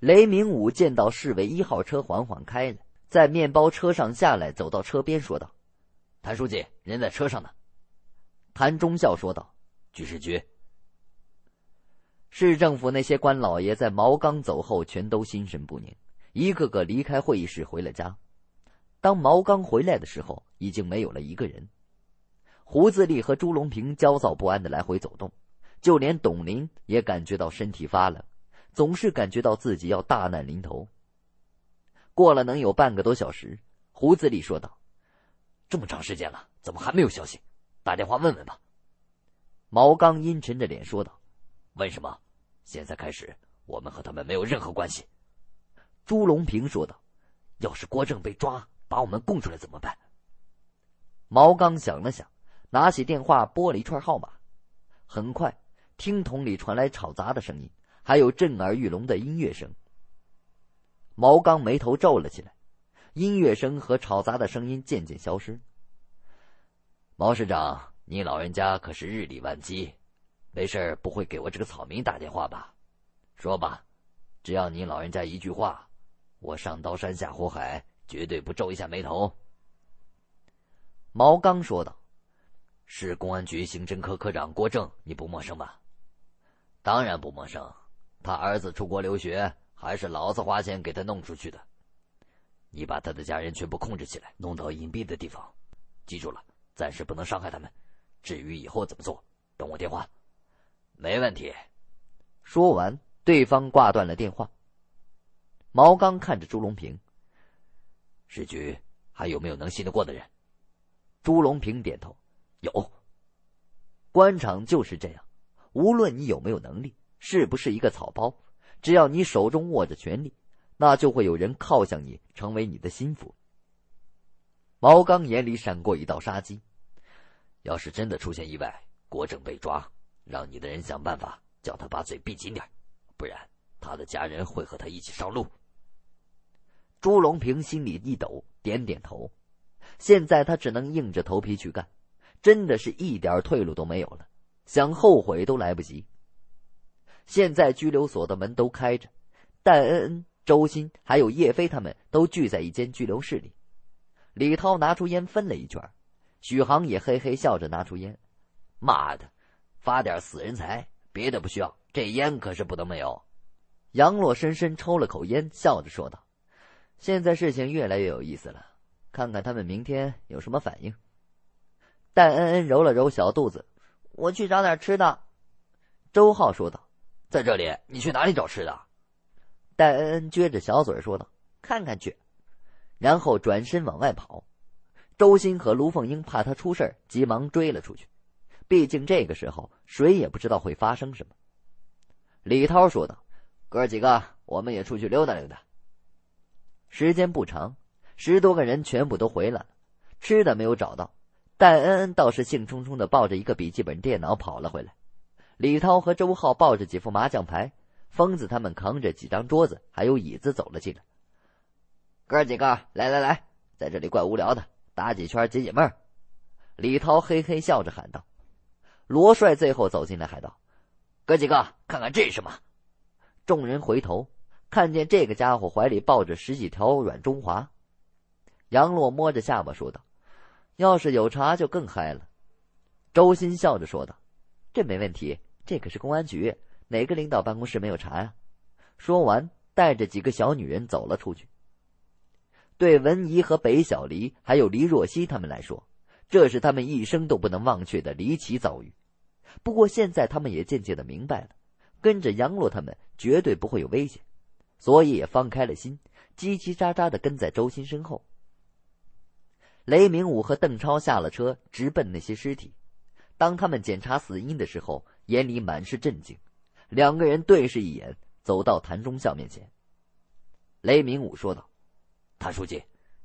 雷明武见到市委一号车缓缓开了，在面包车上下来，走到车边说道：“谭书记，人在车上呢。”谭忠孝说道：“局事局。”市政府那些官老爷在毛刚走后，全都心神不宁，一个个离开会议室回了家。当毛刚回来的时候，已经没有了一个人。胡自立和朱龙平焦躁不安的来回走动，就连董林也感觉到身体发冷。总是感觉到自己要大难临头。过了能有半个多小时，胡子里说道：“这么长时间了，怎么还没有消息？打电话问问吧。”毛刚阴沉着脸说道：“问什么？现在开始，我们和他们没有任何关系。”朱龙平说道：“要是郭正被抓，把我们供出来怎么办？”毛刚想了想，拿起电话拨了一串号码，很快，听筒里传来吵杂的声音。还有震耳欲聋的音乐声。毛刚眉头皱了起来，音乐声和吵杂的声音渐渐消失。毛市长，你老人家可是日理万机，没事不会给我这个草民打电话吧？说吧，只要你老人家一句话，我上刀山下火海，绝对不皱一下眉头。毛刚说道：“市公安局刑侦科科长郭正，你不陌生吧？”“当然不陌生。”他儿子出国留学，还是老子花钱给他弄出去的。你把他的家人全部控制起来，弄到隐蔽的地方。记住了，暂时不能伤害他们。至于以后怎么做，等我电话。没问题。说完，对方挂断了电话。毛刚看着朱龙平：“市局还有没有能信得过的人？”朱龙平点头：“有。”官场就是这样，无论你有没有能力。是不是一个草包？只要你手中握着权力，那就会有人靠向你，成为你的心腹。毛刚眼里闪过一道杀机。要是真的出现意外，国正被抓，让你的人想办法叫他把嘴闭紧点不然他的家人会和他一起上路。朱龙平心里一抖，点点头。现在他只能硬着头皮去干，真的是一点退路都没有了，想后悔都来不及。现在拘留所的门都开着，戴恩恩、周鑫还有叶飞他们都聚在一间拘留室里。李涛拿出烟分了一圈，许航也嘿嘿笑着拿出烟。妈的，发点死人财，别的不需要，这烟可是不能没有。杨洛深深抽了口烟，笑着说道：“现在事情越来越有意思了，看看他们明天有什么反应。”戴恩恩揉了揉小肚子：“我去找点吃的。”周浩说道。在这里，你去哪里找吃的？戴恩恩撅着小嘴说道：“看看去。”然后转身往外跑。周鑫和卢凤英怕他出事急忙追了出去。毕竟这个时候，谁也不知道会发生什么。李涛说道：“哥几个，我们也出去溜达溜达。”时间不长，十多个人全部都回来了。吃的没有找到，戴恩恩倒是兴冲冲的抱着一个笔记本电脑跑了回来。李涛和周浩抱着几副麻将牌，疯子他们扛着几张桌子还有椅子走了进来。哥几个，来来来，在这里怪无聊的，打几圈解解闷儿。李涛嘿嘿笑着喊道。罗帅最后走进来，喊道：“哥几个，看看这是什么？”众人回头，看见这个家伙怀里抱着十几条软中华。杨洛摸着下巴说道：“要是有茶，就更嗨了。”周鑫笑着说道：“这没问题。”这可是公安局，哪个领导办公室没有查呀？说完，带着几个小女人走了出去。对文姨和北小黎，还有黎若曦他们来说，这是他们一生都不能忘却的离奇遭遇。不过现在他们也渐渐的明白了，跟着杨洛他们绝对不会有危险，所以也放开了心，叽叽喳喳的跟在周鑫身后。雷明武和邓超下了车，直奔那些尸体。当他们检查死因的时候，眼里满是震惊，两个人对视一眼，走到谭忠孝面前。雷明武说道：“谭书记，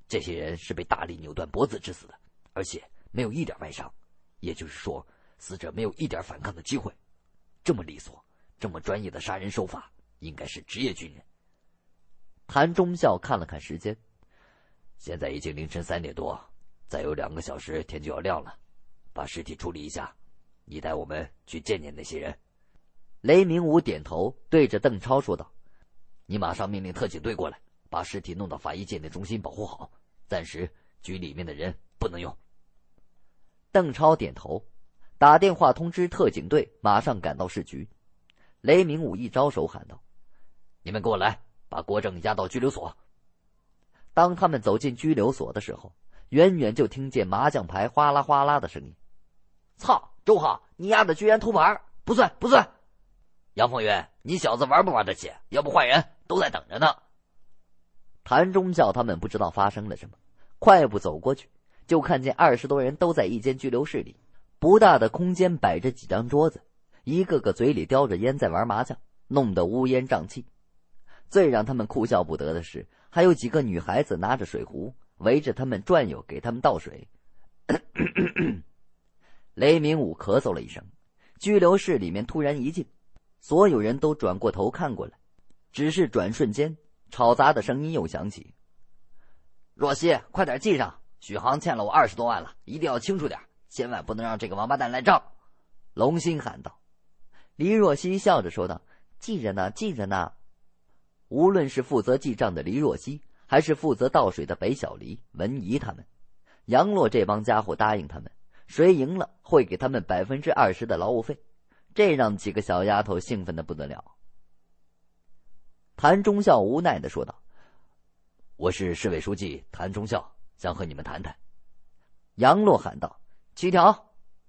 这些人是被大力扭断脖子致死的，而且没有一点外伤，也就是说，死者没有一点反抗的机会。这么利索，这么专业的杀人手法，应该是职业军人。”谭忠孝看了看时间，现在已经凌晨三点多，再有两个小时天就要亮了，把尸体处理一下。你带我们去见见那些人。雷明武点头，对着邓超说道：“你马上命令特警队过来，把尸体弄到法医鉴定中心保护好。暂时局里面的人不能用。”邓超点头，打电话通知特警队马上赶到市局。雷明武一招手喊道：“你们给我来，把郭正押到拘留所。”当他们走进拘留所的时候，远远就听见麻将牌哗啦哗啦的声音。操，周浩，你丫的居然偷牌，不算不算！杨凤云，你小子玩不玩得起？要不换人都在等着呢。谭中叫他们不知道发生了什么，快步走过去，就看见二十多人都在一间拘留室里，不大的空间摆着几张桌子，一个个嘴里叼着烟在玩麻将，弄得乌烟瘴气。最让他们哭笑不得的是，还有几个女孩子拿着水壶围着他们转悠，给他们倒水。咳咳咳咳雷明武咳嗽了一声，拘留室里面突然一静，所有人都转过头看过来。只是转瞬间，吵杂的声音又响起。若曦，快点记上！许航欠了我二十多万了，一定要清楚点，千万不能让这个王八蛋赖账！龙心喊道。黎若曦笑着说道：“记着呢，记着呢。”无论是负责记账的黎若曦，还是负责倒水的北小黎、文怡他们，杨洛这帮家伙答应他们。谁赢了会给他们百分之二十的劳务费，这让几个小丫头兴奋的不得了。谭忠孝无奈的说道：“我是市委书记谭忠孝，想和你们谈谈。”杨洛喊道：“七条！”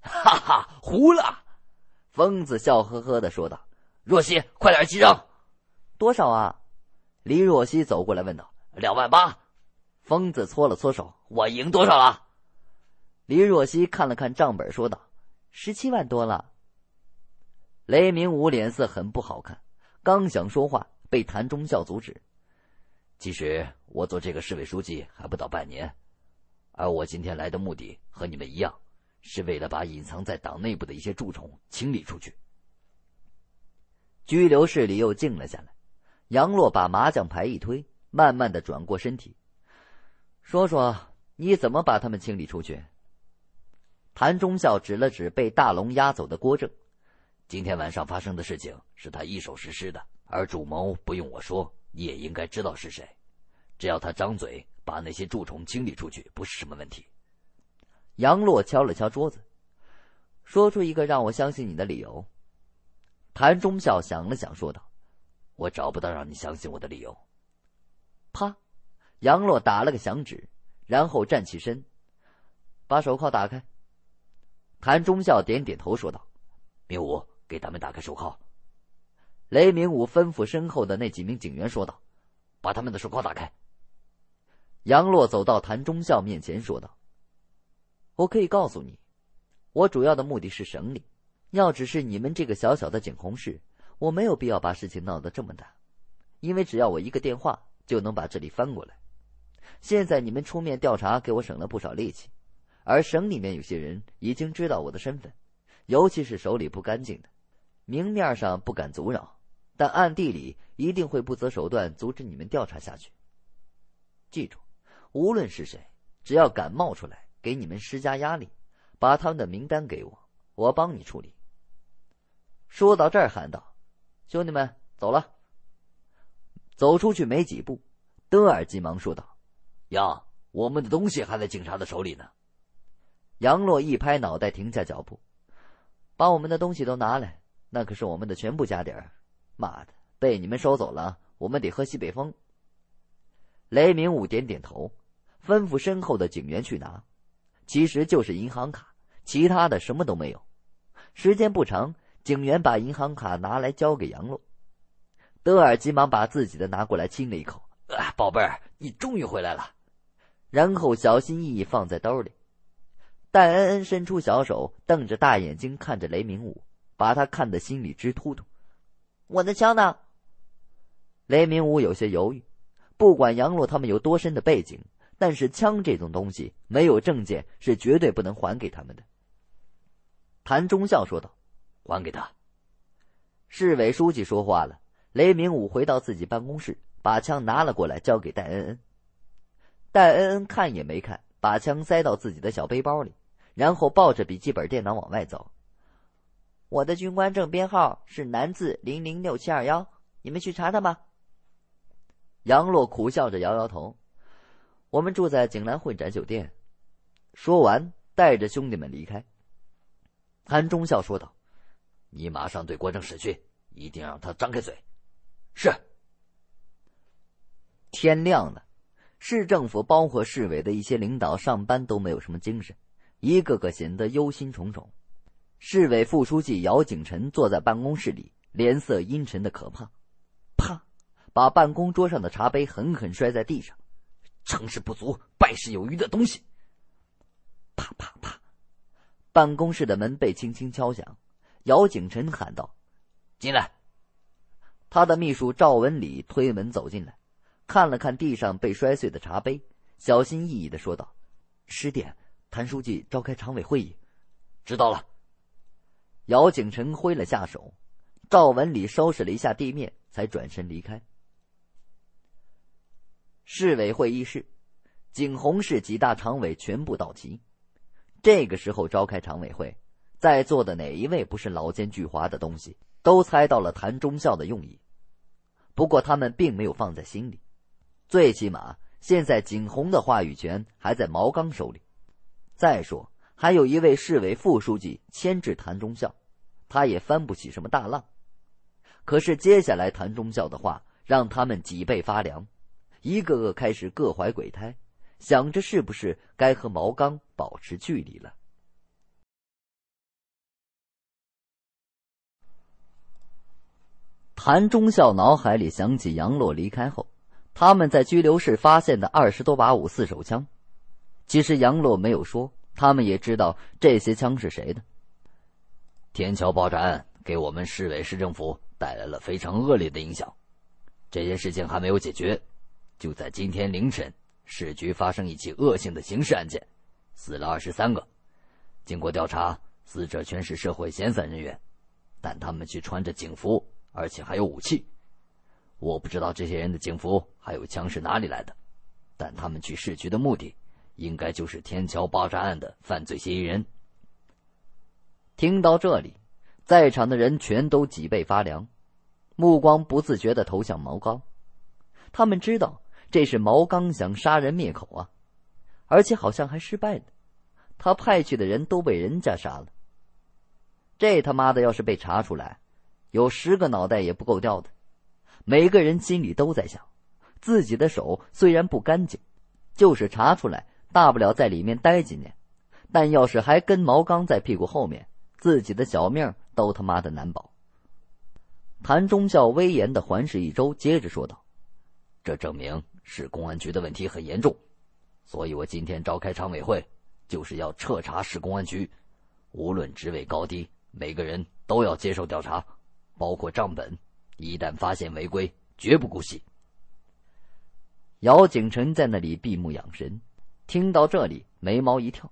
哈哈，糊了！疯子笑呵呵的说道：“若曦，快点记账，多少啊？”李若曦走过来问道：“两万八。”疯子搓了搓手：“我赢多少了？”李若曦看了看账本，说道：“十七万多了。”雷明武脸色很不好看，刚想说话，被谭中校阻止。“其实我做这个市委书记还不到半年，而我今天来的目的和你们一样，是为了把隐藏在党内部的一些蛀虫清理出去。”拘留室里又静了下来。杨洛把麻将牌一推，慢慢的转过身体，说：“说你怎么把他们清理出去？”谭中校指了指被大龙押走的郭正，今天晚上发生的事情是他一手实施的，而主谋不用我说，你也应该知道是谁。只要他张嘴，把那些蛀虫清理出去，不是什么问题。杨洛敲了敲桌子，说出一个让我相信你的理由。谭中校想了想，说道：“我找不到让你相信我的理由。”啪，杨洛打了个响指，然后站起身，把手铐打开。谭忠孝点点头，说道：“明武，给咱们打开手铐。”雷明武吩咐身后的那几名警员说道：“把他们的手铐打开。”杨洛走到谭忠孝面前，说道：“我可以告诉你，我主要的目的是省里。要只是你们这个小小的警洪室，我没有必要把事情闹得这么大，因为只要我一个电话，就能把这里翻过来。现在你们出面调查，给我省了不少力气。”而省里面有些人已经知道我的身份，尤其是手里不干净的，明面上不敢阻扰，但暗地里一定会不择手段阻止你们调查下去。记住，无论是谁，只要敢冒出来给你们施加压力，把他们的名单给我，我帮你处理。说到这儿，喊道：“兄弟们，走了。”走出去没几步，德尔急忙说道：“呀，我们的东西还在警察的手里呢。”杨洛一拍脑袋，停下脚步，把我们的东西都拿来。那可是我们的全部家底儿，妈的，被你们收走了，我们得喝西北风。雷明武点点头，吩咐身后的警员去拿。其实就是银行卡，其他的什么都没有。时间不长，警员把银行卡拿来交给杨洛。德尔急忙把自己的拿过来亲了一口：“宝贝儿，你终于回来了。”然后小心翼翼放在兜里。戴恩恩伸出小手，瞪着大眼睛看着雷明武，把他看得心里直突突。我的枪呢？雷明武有些犹豫。不管杨洛他们有多深的背景，但是枪这种东西没有证件是绝对不能还给他们的。谭中校说道：“还给他。”市委书记说话了。雷明武回到自己办公室，把枪拿了过来，交给戴恩恩。戴恩恩看也没看，把枪塞到自己的小背包里。然后抱着笔记本电脑往外走。我的军官证编号是南字零零六七二幺，你们去查查吧。杨洛苦笑着摇摇头。我们住在景兰会展酒店。说完，带着兄弟们离开。韩忠孝说道：“你马上对郭正使去，一定让他张开嘴。”是。天亮了，市政府包括市委的一些领导上班都没有什么精神。一个个显得忧心忡忡。市委副书记姚景辰坐在办公室里，脸色阴沉的可怕。啪！把办公桌上的茶杯狠狠摔在地上。成事不足，败事有余的东西。啪啪啪！办公室的门被轻轻敲响，姚景辰喊道：“进来。”他的秘书赵文礼推门走进来，看了看地上被摔碎的茶杯，小心翼翼的说道：“十点。”谭书记召开常委会，议。知道了。姚景晨挥了下手，赵文礼收拾了一下地面，才转身离开。市委会议室，景洪市几大常委全部到齐。这个时候召开常委会，在座的哪一位不是老奸巨猾的东西？都猜到了谭忠孝的用意，不过他们并没有放在心里。最起码现在景洪的话语权还在毛刚手里。再说，还有一位市委副书记牵制谭中校，他也翻不起什么大浪。可是接下来谭中校的话让他们脊背发凉，一个个开始各怀鬼胎，想着是不是该和毛刚保持距离了。谭中校脑海里想起杨洛离开后，他们在拘留室发现的二十多把五四手枪。其实杨洛没有说，他们也知道这些枪是谁的。天桥爆炸案给我们市委市政府带来了非常恶劣的影响，这件事情还没有解决，就在今天凌晨，市局发生一起恶性的刑事案件，死了二十三个。经过调查，死者全是社会闲散人员，但他们却穿着警服，而且还有武器。我不知道这些人的警服还有枪是哪里来的，但他们去市局的目的。应该就是天桥爆炸案的犯罪嫌疑人。听到这里，在场的人全都脊背发凉，目光不自觉的投向毛刚。他们知道这是毛刚想杀人灭口啊，而且好像还失败了，他派去的人都被人家杀了。这他妈的要是被查出来，有十个脑袋也不够掉的。每个人心里都在想，自己的手虽然不干净，就是查出来。大不了在里面待几年，但要是还跟毛刚在屁股后面，自己的小命都他妈的难保。谭中校威严的环视一周，接着说道：“这证明市公安局的问题很严重，所以我今天召开常委会，就是要彻查市公安局，无论职位高低，每个人都要接受调查，包括账本。一旦发现违规，绝不姑息。”姚景臣在那里闭目养神。听到这里，眉毛一跳，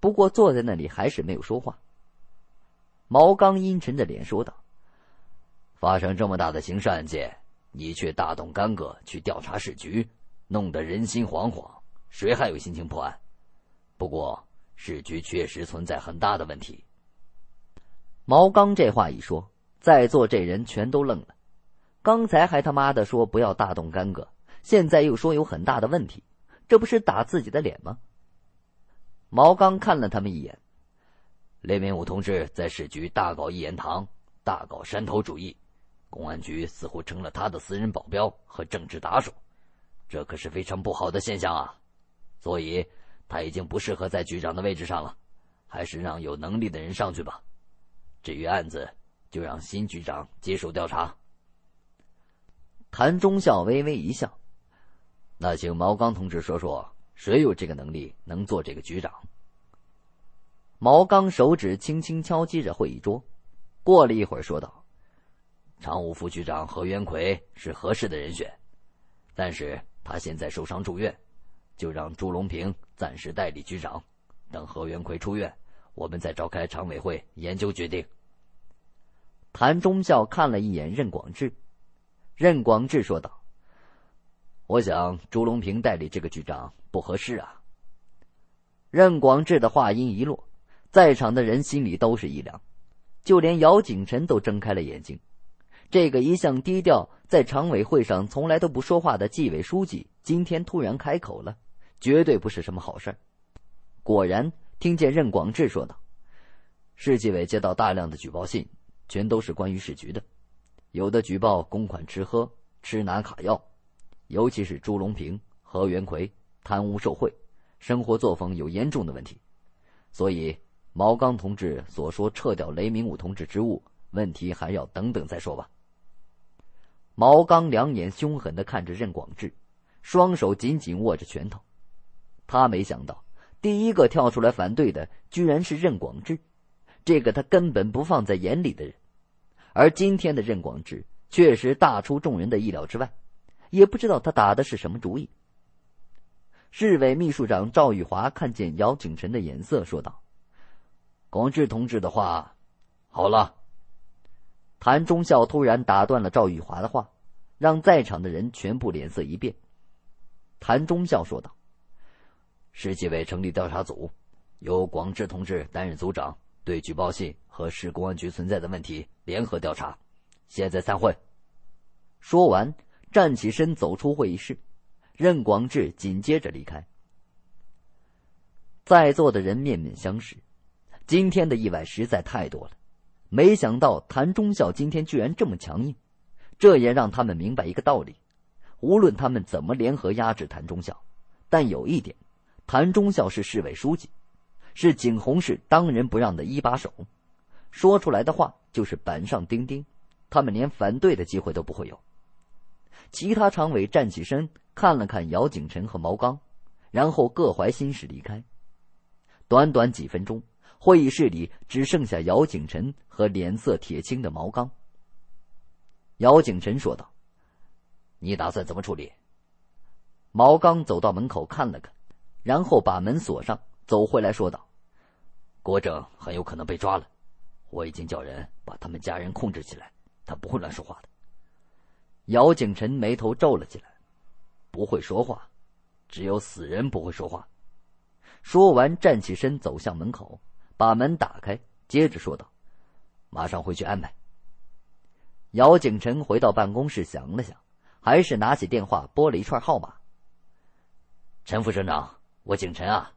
不过坐在那里还是没有说话。毛刚阴沉着脸说道：“发生这么大的刑事案件，你却大动干戈去调查市局，弄得人心惶惶，谁还有心情破案？不过市局确实存在很大的问题。”毛刚这话一说，在座这人全都愣了。刚才还他妈的说不要大动干戈，现在又说有很大的问题。这不是打自己的脸吗？毛刚看了他们一眼。雷明武同志在市局大搞一言堂，大搞山头主义，公安局似乎成了他的私人保镖和政治打手，这可是非常不好的现象啊！所以他已经不适合在局长的位置上了，还是让有能力的人上去吧。至于案子，就让新局长接手调查。谭忠孝微微一笑。那请毛刚同志说说，谁有这个能力能做这个局长？毛刚手指轻轻敲击着会议桌，过了一会儿说道：“常务副局长何元奎是合适的人选，但是他现在受伤住院，就让朱龙平暂时代理局长。等何元奎出院，我们再召开常委会研究决定。”谭忠孝看了一眼任广志，任广志说道。我想朱龙平代理这个局长不合适啊。任广志的话音一落，在场的人心里都是一凉，就连姚景臣都睁开了眼睛。这个一向低调，在常委会上从来都不说话的纪委书记，今天突然开口了，绝对不是什么好事果然，听见任广志说道：“市纪委接到大量的举报信，全都是关于市局的，有的举报公款吃喝、吃拿卡要。”尤其是朱龙平、何元奎贪污受贿，生活作风有严重的问题，所以毛刚同志所说撤掉雷明武同志职务，问题还要等等再说吧。毛刚两眼凶狠的看着任广志，双手紧紧握着拳头。他没想到第一个跳出来反对的居然是任广志，这个他根本不放在眼里的人，而今天的任广志确实大出众人的意料之外。也不知道他打的是什么主意。市委秘书长赵玉华看见姚景臣的眼色，说道：“广志同志的话，好了。”谭忠孝突然打断了赵玉华的话，让在场的人全部脸色一变。谭忠孝说道：“市纪委成立调查组，由广志同志担任组长，对举报信和市公安局存在的问题联合调查。现在散会。”说完。站起身，走出会议室，任广志紧接着离开。在座的人面面相视，今天的意外实在太多了。没想到谭中校今天居然这么强硬，这也让他们明白一个道理：无论他们怎么联合压制谭中校，但有一点，谭中校是市委书记，是景洪市当仁不让的一把手，说出来的话就是板上钉钉，他们连反对的机会都不会有。其他常委站起身，看了看姚景辰和毛刚，然后各怀心事离开。短短几分钟，会议室里只剩下姚景辰和脸色铁青的毛刚。姚景辰说道：“你打算怎么处理？”毛刚走到门口看了看，然后把门锁上，走回来说道：“郭正很有可能被抓了，我已经叫人把他们家人控制起来，他不会乱说话的。”姚景臣眉头皱了起来，不会说话，只有死人不会说话。说完，站起身走向门口，把门打开，接着说道：“马上回去安排。”姚景臣回到办公室，想了想，还是拿起电话拨了一串号码：“陈副省长，我景臣啊。”“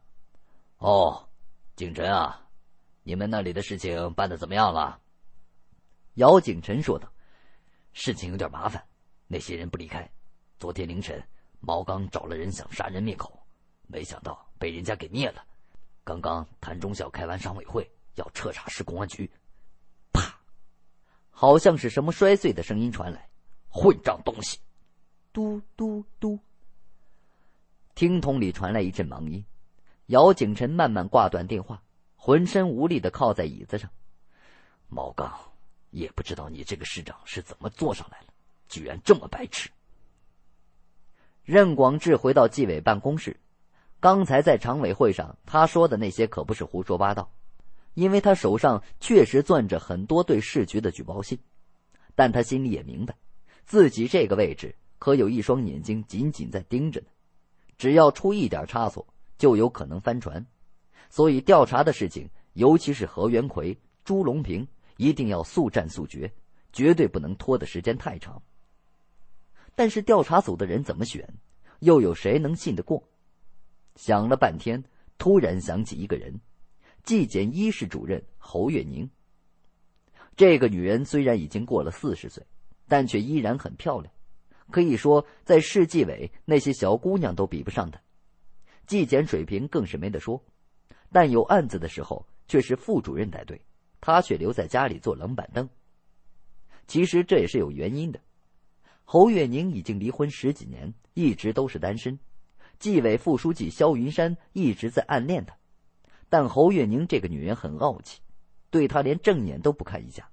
哦，景臣啊，你们那里的事情办的怎么样了？”姚景臣说道：“事情有点麻烦。”那些人不离开。昨天凌晨，毛刚找了人想杀人灭口，没想到被人家给灭了。刚刚谭中校开完常委会，要彻查市公安局。啪，好像是什么摔碎的声音传来。混账东西！嘟嘟嘟。听筒里传来一阵忙音。姚景晨慢慢挂断电话，浑身无力的靠在椅子上。毛刚，也不知道你这个市长是怎么坐上来了。居然这么白痴！任广志回到纪委办公室，刚才在常委会上他说的那些可不是胡说八道，因为他手上确实攥着很多对市局的举报信。但他心里也明白，自己这个位置可有一双眼睛紧紧在盯着呢，只要出一点差错，就有可能翻船。所以调查的事情，尤其是何元奎、朱龙平，一定要速战速决，绝对不能拖的时间太长。但是调查组的人怎么选，又有谁能信得过？想了半天，突然想起一个人，纪检一室主任侯月宁。这个女人虽然已经过了四十岁，但却依然很漂亮，可以说在市纪委那些小姑娘都比不上她。纪检水平更是没得说，但有案子的时候却是副主任带队，她却留在家里做冷板凳。其实这也是有原因的。侯月宁已经离婚十几年，一直都是单身。纪委副书记肖云山一直在暗恋她，但侯月宁这个女人很傲气，对她连正眼都不看一下，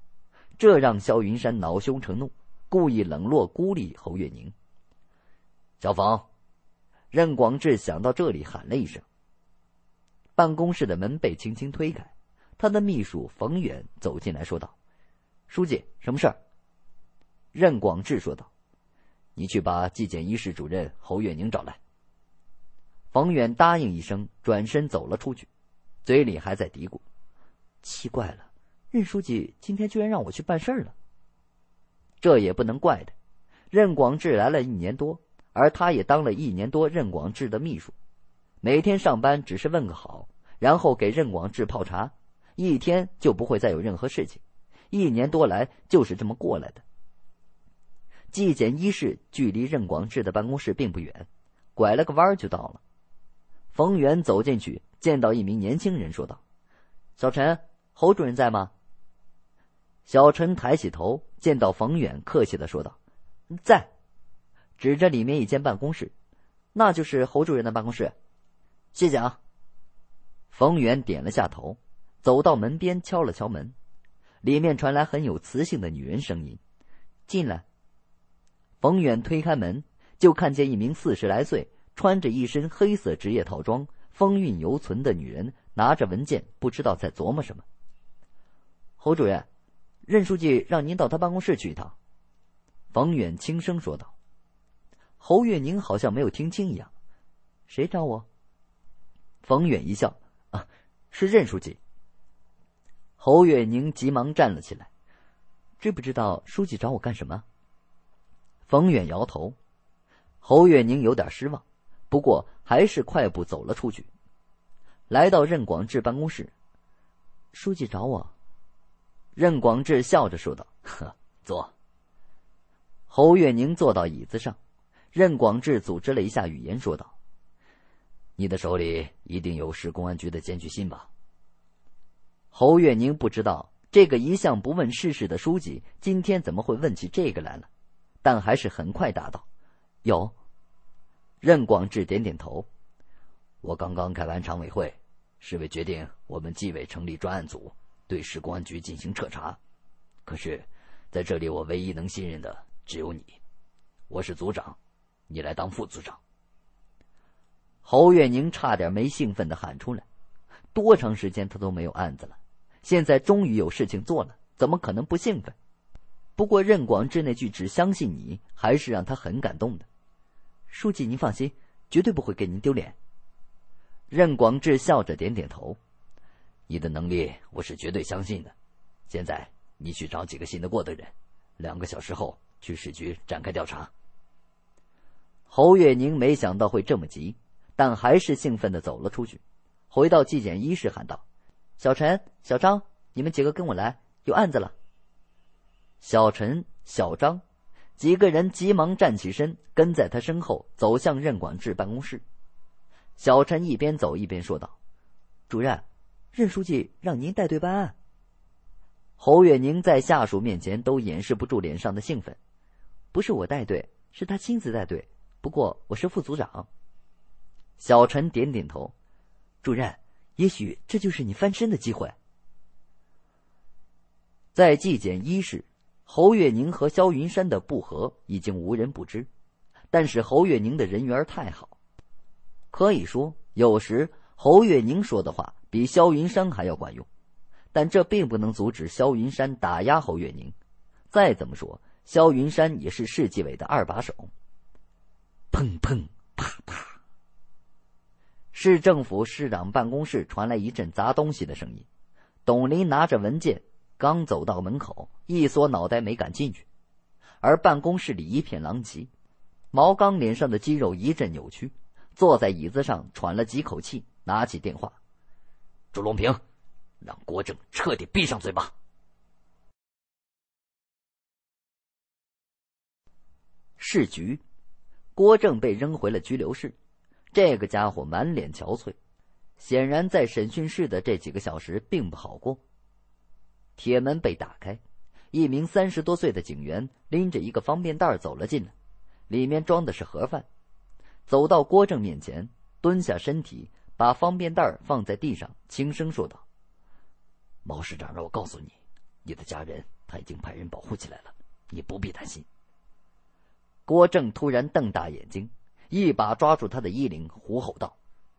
这让肖云山恼羞成怒，故意冷落孤立侯月宁。小冯，任广志想到这里喊了一声。办公室的门被轻轻推开，他的秘书冯远走进来说道：“书记，什么事儿？”任广志说道。你去把纪检一室主任侯月宁找来。冯远答应一声，转身走了出去，嘴里还在嘀咕：“奇怪了，任书记今天居然让我去办事儿了。这也不能怪他。任广志来了一年多，而他也当了一年多任广志的秘书，每天上班只是问个好，然后给任广志泡茶，一天就不会再有任何事情。一年多来就是这么过来的。”纪检一室距离任广志的办公室并不远，拐了个弯就到了。冯远走进去，见到一名年轻人，说道：“小陈，侯主任在吗？”小陈抬起头，见到冯远，客气的说道：“在。”指着里面一间办公室，“那就是侯主任的办公室。”谢谢啊。冯远点了下头，走到门边敲了敲门，里面传来很有磁性的女人声音：“进来。”冯远推开门，就看见一名四十来岁、穿着一身黑色职业套装、风韵犹存的女人，拿着文件，不知道在琢磨什么。侯主任，任书记让您到他办公室去一趟。”冯远轻声说道。侯月宁好像没有听清一样：“谁找我？”冯远一笑：“啊，是任书记。”侯月宁急忙站了起来：“知不知道书记找我干什么？”冯远摇头，侯月宁有点失望，不过还是快步走了出去，来到任广志办公室。书记找我，任广志笑着说道：“呵，坐。”侯月宁坐到椅子上，任广志组织了一下语言说道：“你的手里一定有市公安局的检举信吧？”侯月宁不知道这个一向不问世事的书记今天怎么会问起这个来了。但还是很快答道：“有。”任广志点点头：“我刚刚开完常委会，市委决定我们纪委成立专案组，对市公安局进行彻查。可是，在这里我唯一能信任的只有你。我是组长，你来当副组长。”侯月宁差点没兴奋的喊出来：“多长时间他都没有案子了，现在终于有事情做了，怎么可能不兴奋？”不过，任广志那句“只相信你”还是让他很感动的。书记，您放心，绝对不会给您丢脸。任广志笑着点点头：“你的能力，我是绝对相信的。现在，你去找几个信得过的人，两个小时后去市局展开调查。”侯月宁没想到会这么急，但还是兴奋的走了出去。回到纪检一室，喊道：“小陈、小张，你们几个跟我来，有案子了。”小陈、小张，几个人急忙站起身，跟在他身后走向任广志办公室。小陈一边走一边说道：“主任，任书记让您带队办案。”侯月宁在下属面前都掩饰不住脸上的兴奋：“不是我带队，是他亲自带队。不过我是副组长。”小陈点点头：“主任，也许这就是你翻身的机会。”在纪检一室。侯月宁和萧云山的不和已经无人不知，但是侯月宁的人缘太好，可以说有时侯月宁说的话比萧云山还要管用，但这并不能阻止萧云山打压侯月宁。再怎么说，萧云山也是市纪委的二把手。砰砰啪啪，市政府市长办公室传来一阵砸东西的声音。董林拿着文件刚走到门口。一缩脑袋，没敢进去。而办公室里一片狼藉，毛刚脸上的肌肉一阵扭曲，坐在椅子上喘了几口气，拿起电话：“朱龙平，让郭正彻底闭上嘴巴。”市局，郭正被扔回了拘留室。这个家伙满脸憔悴，显然在审讯室的这几个小时并不好过。铁门被打开。一名三十多岁的警员拎着一个方便袋走了进来，里面装的是盒饭。走到郭正面前，蹲下身体，把方便袋放在地上，轻声说道：“毛市长让我告诉你，你的家人他已经派人保护起来了，你不必担心。”郭正突然瞪大眼睛，一把抓住他的衣领，虎吼道：“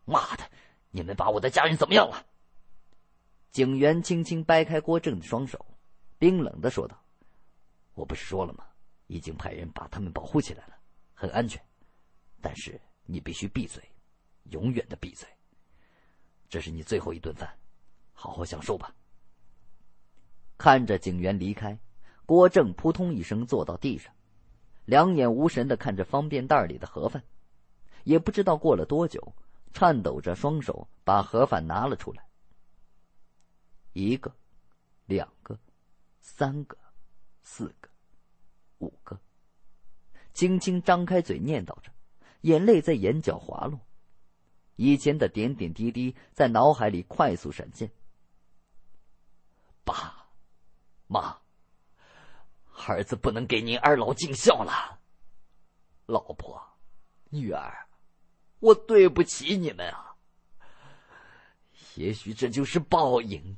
妈的！你们把我的家人怎么样了？”警员轻轻掰开郭正的双手。冰冷的说道：“我不是说了吗？已经派人把他们保护起来了，很安全。但是你必须闭嘴，永远的闭嘴。这是你最后一顿饭，好好享受吧。”看着警员离开，郭正扑通一声坐到地上，两眼无神的看着方便袋里的盒饭，也不知道过了多久，颤抖着双手把盒饭拿了出来，一个，两个。三个，四个，五个。轻轻张开嘴念叨着，眼泪在眼角滑落。以前的点点滴滴在脑海里快速闪现。爸妈，儿子不能给您二老尽孝了。老婆，女儿，我对不起你们啊。也许这就是报应。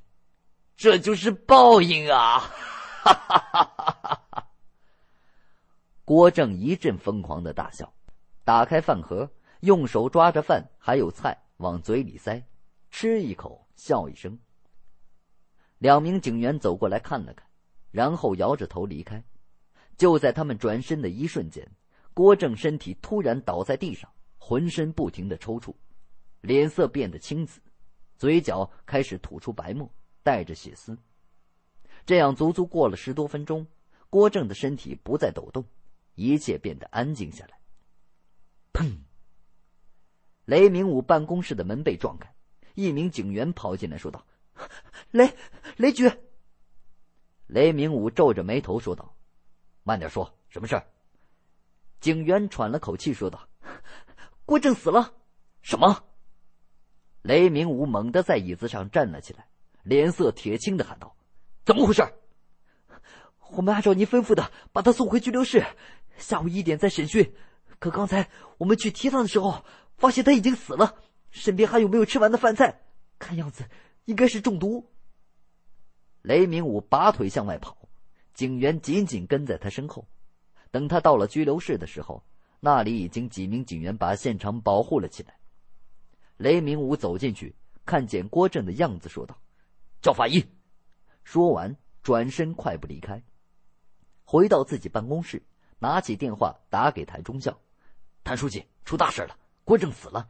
这就是报应啊！哈哈哈哈哈哈！郭正一阵疯狂的大笑，打开饭盒，用手抓着饭还有菜往嘴里塞，吃一口笑一声。两名警员走过来看了看，然后摇着头离开。就在他们转身的一瞬间，郭正身体突然倒在地上，浑身不停的抽搐，脸色变得青紫，嘴角开始吐出白沫。带着血丝，这样足足过了十多分钟，郭正的身体不再抖动，一切变得安静下来。砰！雷明武办公室的门被撞开，一名警员跑进来，说道：“雷，雷局。”雷明武皱着眉头说道：“慢点说，什么事儿？”警员喘了口气说道：“郭正死了。”“什么？”雷明武猛地在椅子上站了起来。脸色铁青的喊道：“怎么回事？我们按照您吩咐的，把他送回拘留室，下午一点再审讯。可刚才我们去提他的时候，发现他已经死了，身边还有没有吃完的饭菜，看样子应该是中毒。”雷明武拔腿向外跑，警员紧紧跟在他身后。等他到了拘留室的时候，那里已经几名警员把现场保护了起来。雷明武走进去，看见郭振的样子，说道。叫法医。说完，转身快步离开，回到自己办公室，拿起电话打给谭中校：“谭书记，出大事了，郭正死了。”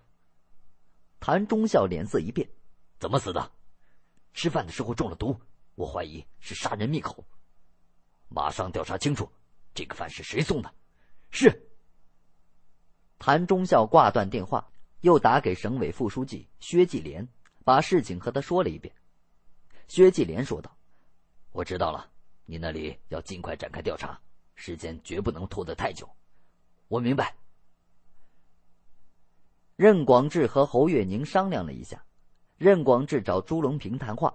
谭中校脸色一变：“怎么死的？吃饭的时候中了毒，我怀疑是杀人灭口，马上调查清楚，这个饭是谁送的？”“是。”谭中校挂断电话，又打给省委副书记薛继连，把事情和他说了一遍。薛继连说道：“我知道了，你那里要尽快展开调查，时间绝不能拖得太久。”我明白。任广志和侯月宁商量了一下，任广志找朱龙平谈话，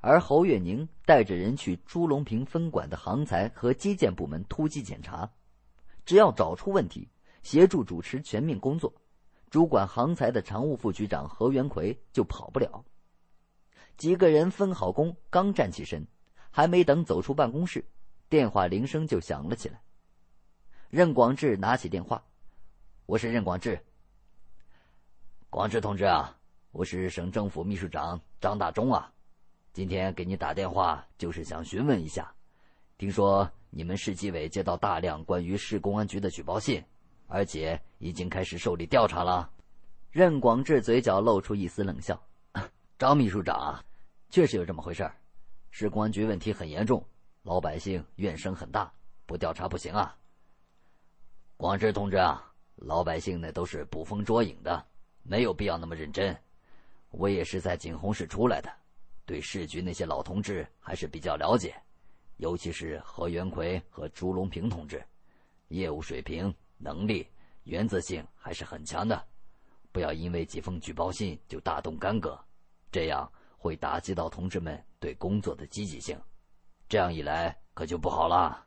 而侯月宁带着人去朱龙平分管的航材和基建部门突击检查。只要找出问题，协助主持全面工作，主管航材的常务副局长何元奎就跑不了。几个人分好工，刚站起身，还没等走出办公室，电话铃声就响了起来。任广志拿起电话：“我是任广志。”“广志同志啊，我是省政府秘书长张大忠啊，今天给你打电话就是想询问一下，听说你们市纪委接到大量关于市公安局的举报信，而且已经开始受理调查了。”任广志嘴角露出一丝冷笑。张秘书长啊，确实有这么回事儿，市公安局问题很严重，老百姓怨声很大，不调查不行啊。广志同志啊，老百姓那都是捕风捉影的，没有必要那么认真。我也是在景洪市出来的，对市局那些老同志还是比较了解，尤其是何元奎和朱龙平同志，业务水平、能力、原则性还是很强的，不要因为几封举报信就大动干戈。这样会打击到同志们对工作的积极性，这样一来可就不好了。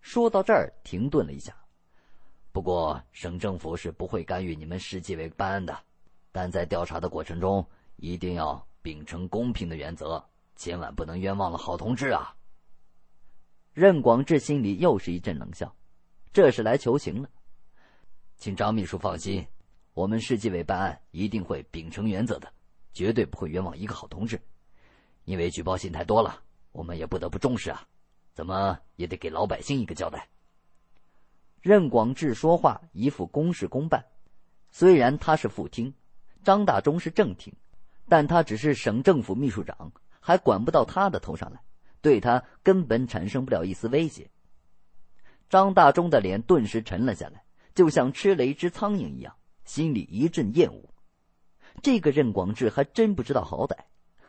说到这儿，停顿了一下。不过省政府是不会干预你们市纪委办案的，但在调查的过程中，一定要秉承公平的原则，千万不能冤枉了好同志啊！任广志心里又是一阵冷笑，这是来求情了。请张秘书放心，我们市纪委办案一定会秉承原则的。绝对不会冤枉一个好同志，因为举报信太多了，我们也不得不重视啊，怎么也得给老百姓一个交代。任广志说话一副公事公办，虽然他是副厅，张大忠是正厅，但他只是省政府秘书长，还管不到他的头上来，对他根本产生不了一丝威胁。张大忠的脸顿时沉了下来，就像吃了一只苍蝇一样，心里一阵厌恶。这个任广志还真不知道好歹，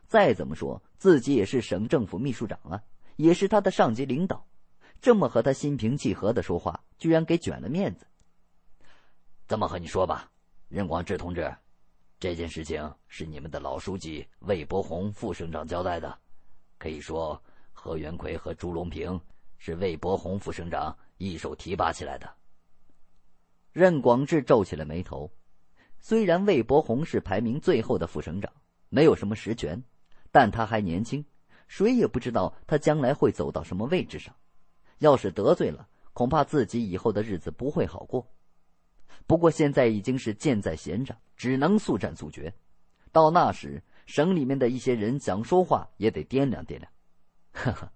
再怎么说自己也是省政府秘书长啊，也是他的上级领导，这么和他心平气和的说话，居然给卷了面子。这么和你说吧，任广志同志，这件事情是你们的老书记魏博宏副省长交代的，可以说何元奎和朱龙平是魏博宏副省长一手提拔起来的。任广志皱起了眉头。虽然魏博宏是排名最后的副省长，没有什么实权，但他还年轻，谁也不知道他将来会走到什么位置上。要是得罪了，恐怕自己以后的日子不会好过。不过现在已经是箭在弦上，只能速战速决。到那时，省里面的一些人想说话也得掂量掂量。呵呵，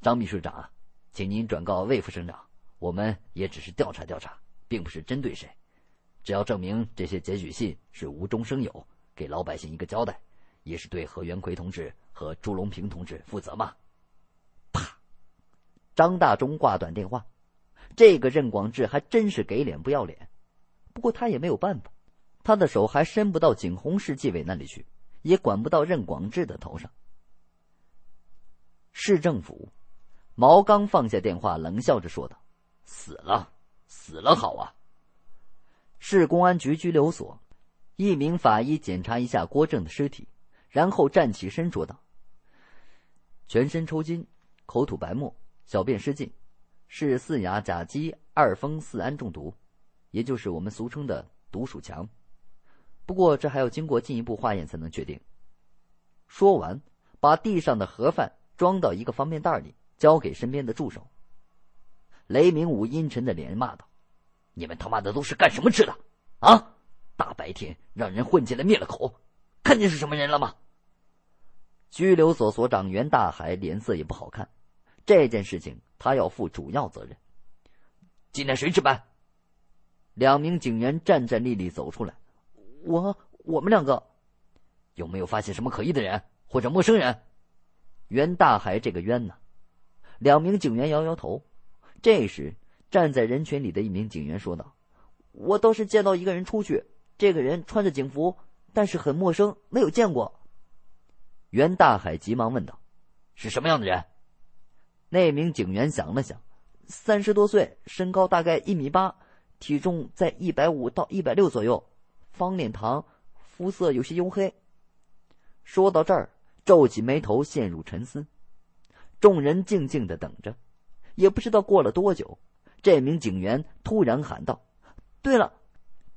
张秘书长，请您转告魏副省长，我们也只是调查调查，并不是针对谁。只要证明这些检举信是无中生有，给老百姓一个交代，也是对何元奎同志和朱龙平同志负责嘛。啪，张大忠挂断电话。这个任广志还真是给脸不要脸，不过他也没有办法，他的手还伸不到景洪市纪委那里去，也管不到任广志的头上。市政府，毛刚放下电话，冷笑着说道：“死了，死了好啊。”市公安局拘留所，一名法医检查一下郭正的尸体，然后站起身说道：“全身抽筋，口吐白沫，小便失禁，是四亚甲基二峰四胺中毒，也就是我们俗称的毒鼠强。不过这还要经过进一步化验才能确定。”说完，把地上的盒饭装到一个方便袋里，交给身边的助手。雷明武阴沉的脸骂道。你们他妈的都是干什么吃的？啊！大白天让人混进来灭了口，看见是什么人了吗？拘留所所长袁大海脸色也不好看，这件事情他要负主要责任。今天谁值班？两名警员战战栗栗走出来。我我们两个，有没有发现什么可疑的人或者陌生人？袁大海这个冤呐！两名警员摇摇头。这时。站在人群里的一名警员说道：“我倒是见到一个人出去，这个人穿着警服，但是很陌生，没有见过。”袁大海急忙问道：“是什么样的人？”那名警员想了想：“三十多岁，身高大概一米八，体重在一百五到一百六左右，方脸庞，肤色有些黝黑。”说到这儿，皱起眉头，陷入沉思。众人静静的等着，也不知道过了多久。这名警员突然喊道：“对了，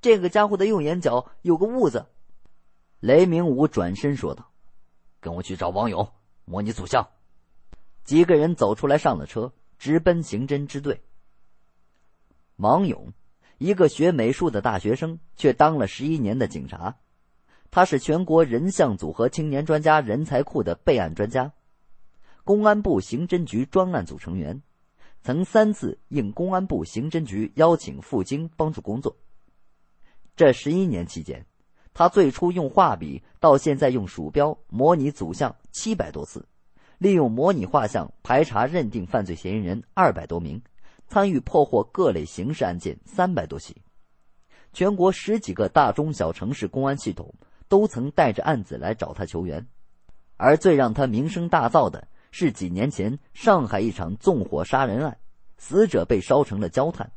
这个家伙的右眼角有个痦子。”雷明武转身说道：“跟我去找王勇，模拟组像。”几个人走出来上了车，直奔刑侦支队。王勇，一个学美术的大学生，却当了十一年的警察。他是全国人像组合青年专家人才库的备案专家，公安部刑侦局专案组成员。曾三次应公安部刑侦局邀请赴京帮助工作。这十一年期间，他最初用画笔，到现在用鼠标模拟组像七百多次，利用模拟画像排查认定犯罪嫌疑人二百多名，参与破获各类刑事案件三百多起。全国十几个大中小城市公安系统都曾带着案子来找他求援，而最让他名声大噪的。是几年前上海一场纵火杀人案，死者被烧成了焦炭，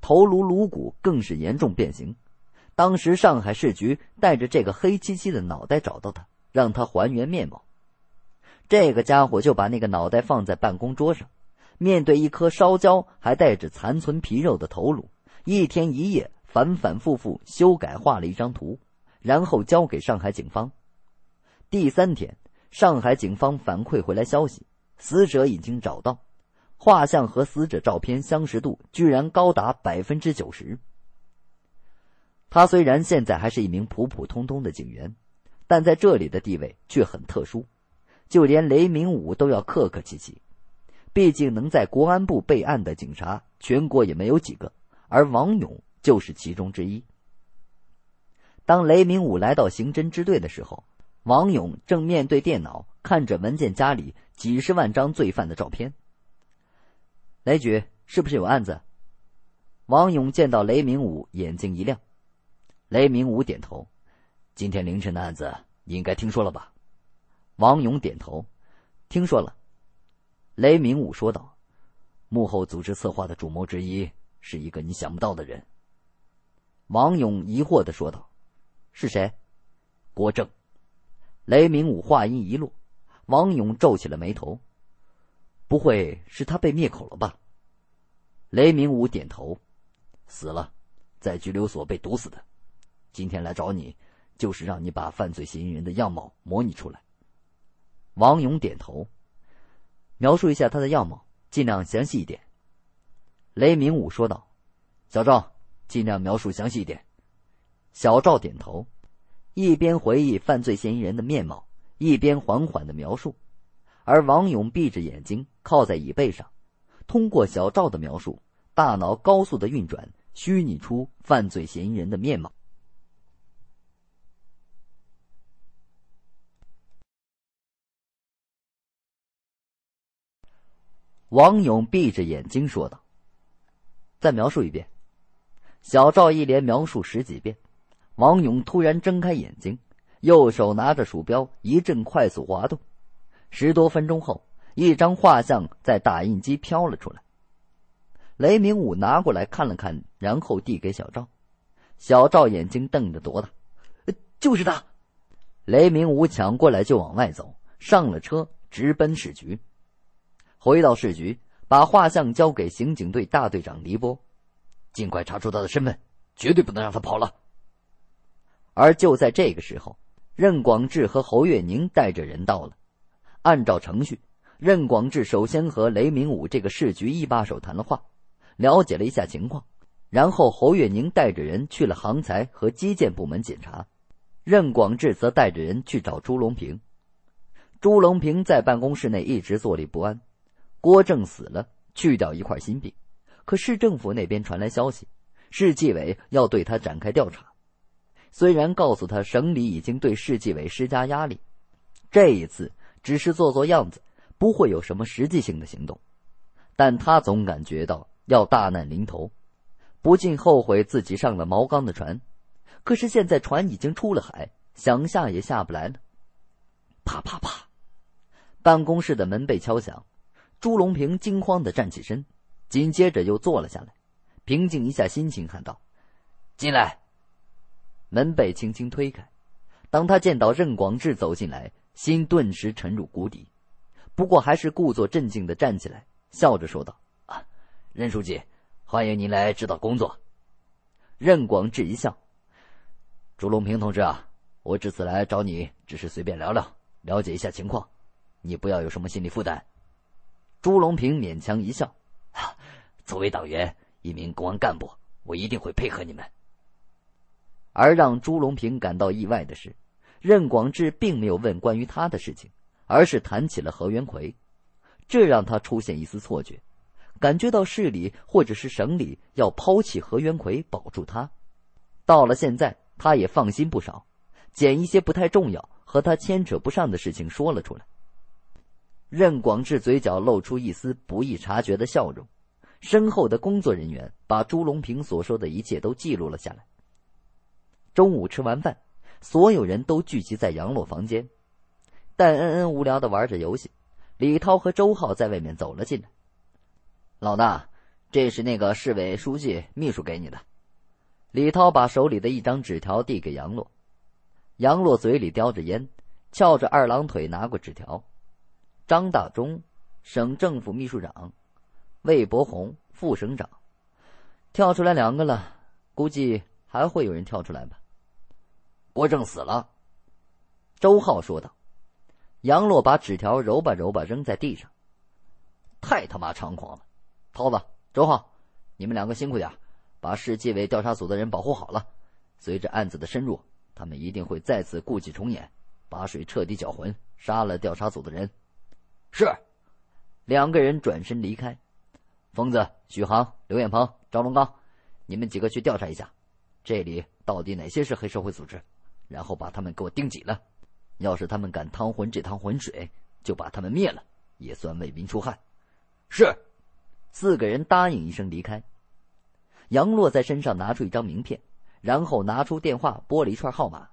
头颅颅骨更是严重变形。当时上海市局带着这个黑漆漆的脑袋找到他，让他还原面貌。这个家伙就把那个脑袋放在办公桌上，面对一颗烧焦还带着残存皮肉的头颅，一天一夜反反复复修改画了一张图，然后交给上海警方。第三天。上海警方反馈回来消息，死者已经找到，画像和死者照片相识度居然高达百分之九十。他虽然现在还是一名普普通通的警员，但在这里的地位却很特殊，就连雷明武都要客客气气。毕竟能在国安部备案的警察，全国也没有几个，而王勇就是其中之一。当雷明武来到刑侦支队的时候。王勇正面对电脑，看着文件夹里几十万张罪犯的照片。雷局是不是有案子？王勇见到雷明武，眼睛一亮。雷明武点头：“今天凌晨的案子，你应该听说了吧？”王勇点头：“听说了。”雷明武说道：“幕后组织策划的主谋之一，是一个你想不到的人。”王勇疑惑的说道：“是谁？”郭正。雷明武话音一落，王勇皱起了眉头，不会是他被灭口了吧？雷明武点头，死了，在拘留所被毒死的。今天来找你，就是让你把犯罪嫌疑人的样貌模拟出来。王勇点头，描述一下他的样貌，尽量详细一点。雷明武说道：“小赵，尽量描述详细一点。”小赵点头。一边回忆犯罪嫌疑人的面貌，一边缓缓的描述，而王勇闭着眼睛靠在椅背上，通过小赵的描述，大脑高速的运转，虚拟出犯罪嫌疑人的面貌。王勇闭着眼睛说道：“再描述一遍。”小赵一连描述十几遍。王勇突然睁开眼睛，右手拿着鼠标一阵快速滑动，十多分钟后，一张画像在打印机飘了出来。雷明武拿过来看了看，然后递给小赵。小赵眼睛瞪得多大，就是他！雷明武抢过来就往外走，上了车直奔市局。回到市局，把画像交给刑警队大队长黎波，尽快查出他的身份，绝对不能让他跑了。而就在这个时候，任广志和侯月宁带着人到了。按照程序，任广志首先和雷明武这个市局一把手谈了话，了解了一下情况。然后侯月宁带着人去了航材和基建部门检查，任广志则带着人去找朱龙平。朱龙平在办公室内一直坐立不安。郭正死了，去掉一块心病，可市政府那边传来消息，市纪委要对他展开调查。虽然告诉他省里已经对市纪委施加压力，这一次只是做做样子，不会有什么实际性的行动，但他总感觉到要大难临头，不禁后悔自己上了毛刚的船。可是现在船已经出了海，想下也下不来了。啪啪啪，办公室的门被敲响，朱龙平惊慌的站起身，紧接着又坐了下来，平静一下心情，喊道：“进来。”门被轻轻推开，当他见到任广志走进来，心顿时沉入谷底。不过还是故作镇静的站起来，笑着说道：“啊，任书记，欢迎您来指导工作。”任广志一笑：“朱龙平同志啊，我这次来找你只是随便聊聊，了解一下情况，你不要有什么心理负担。”朱龙平勉强一笑：“啊，作为党员，一名公安干部，我一定会配合你们。”而让朱龙平感到意外的是，任广志并没有问关于他的事情，而是谈起了何元奎，这让他出现一丝错觉，感觉到市里或者是省里要抛弃何元奎，保住他。到了现在，他也放心不少，捡一些不太重要和他牵扯不上的事情说了出来。任广志嘴角露出一丝不易察觉的笑容，身后的工作人员把朱龙平所说的一切都记录了下来。中午吃完饭，所有人都聚集在杨洛房间。戴恩恩无聊的玩着游戏，李涛和周浩在外面走了进来。老大，这是那个市委书记秘书给你的。李涛把手里的一张纸条递给杨洛。杨洛嘴里叼着烟，翘着二郎腿拿过纸条。张大忠，省政府秘书长，魏博宏，副省长，跳出来两个了，估计还会有人跳出来吧。郭正死了，周浩说道。杨洛把纸条揉吧揉吧扔在地上，太他妈猖狂了！涛子，周浩，你们两个辛苦点，把市纪委调查组的人保护好了。随着案子的深入，他们一定会再次故伎重演，把水彻底搅浑，杀了调查组的人。是，两个人转身离开。疯子、许航、刘彦鹏、张龙刚，你们几个去调查一下，这里到底哪些是黑社会组织？然后把他们给我盯紧了，要是他们敢趟浑这趟浑水，就把他们灭了，也算为民除害。是，四个人答应一声离开。杨洛在身上拿出一张名片，然后拿出电话拨了一串号码。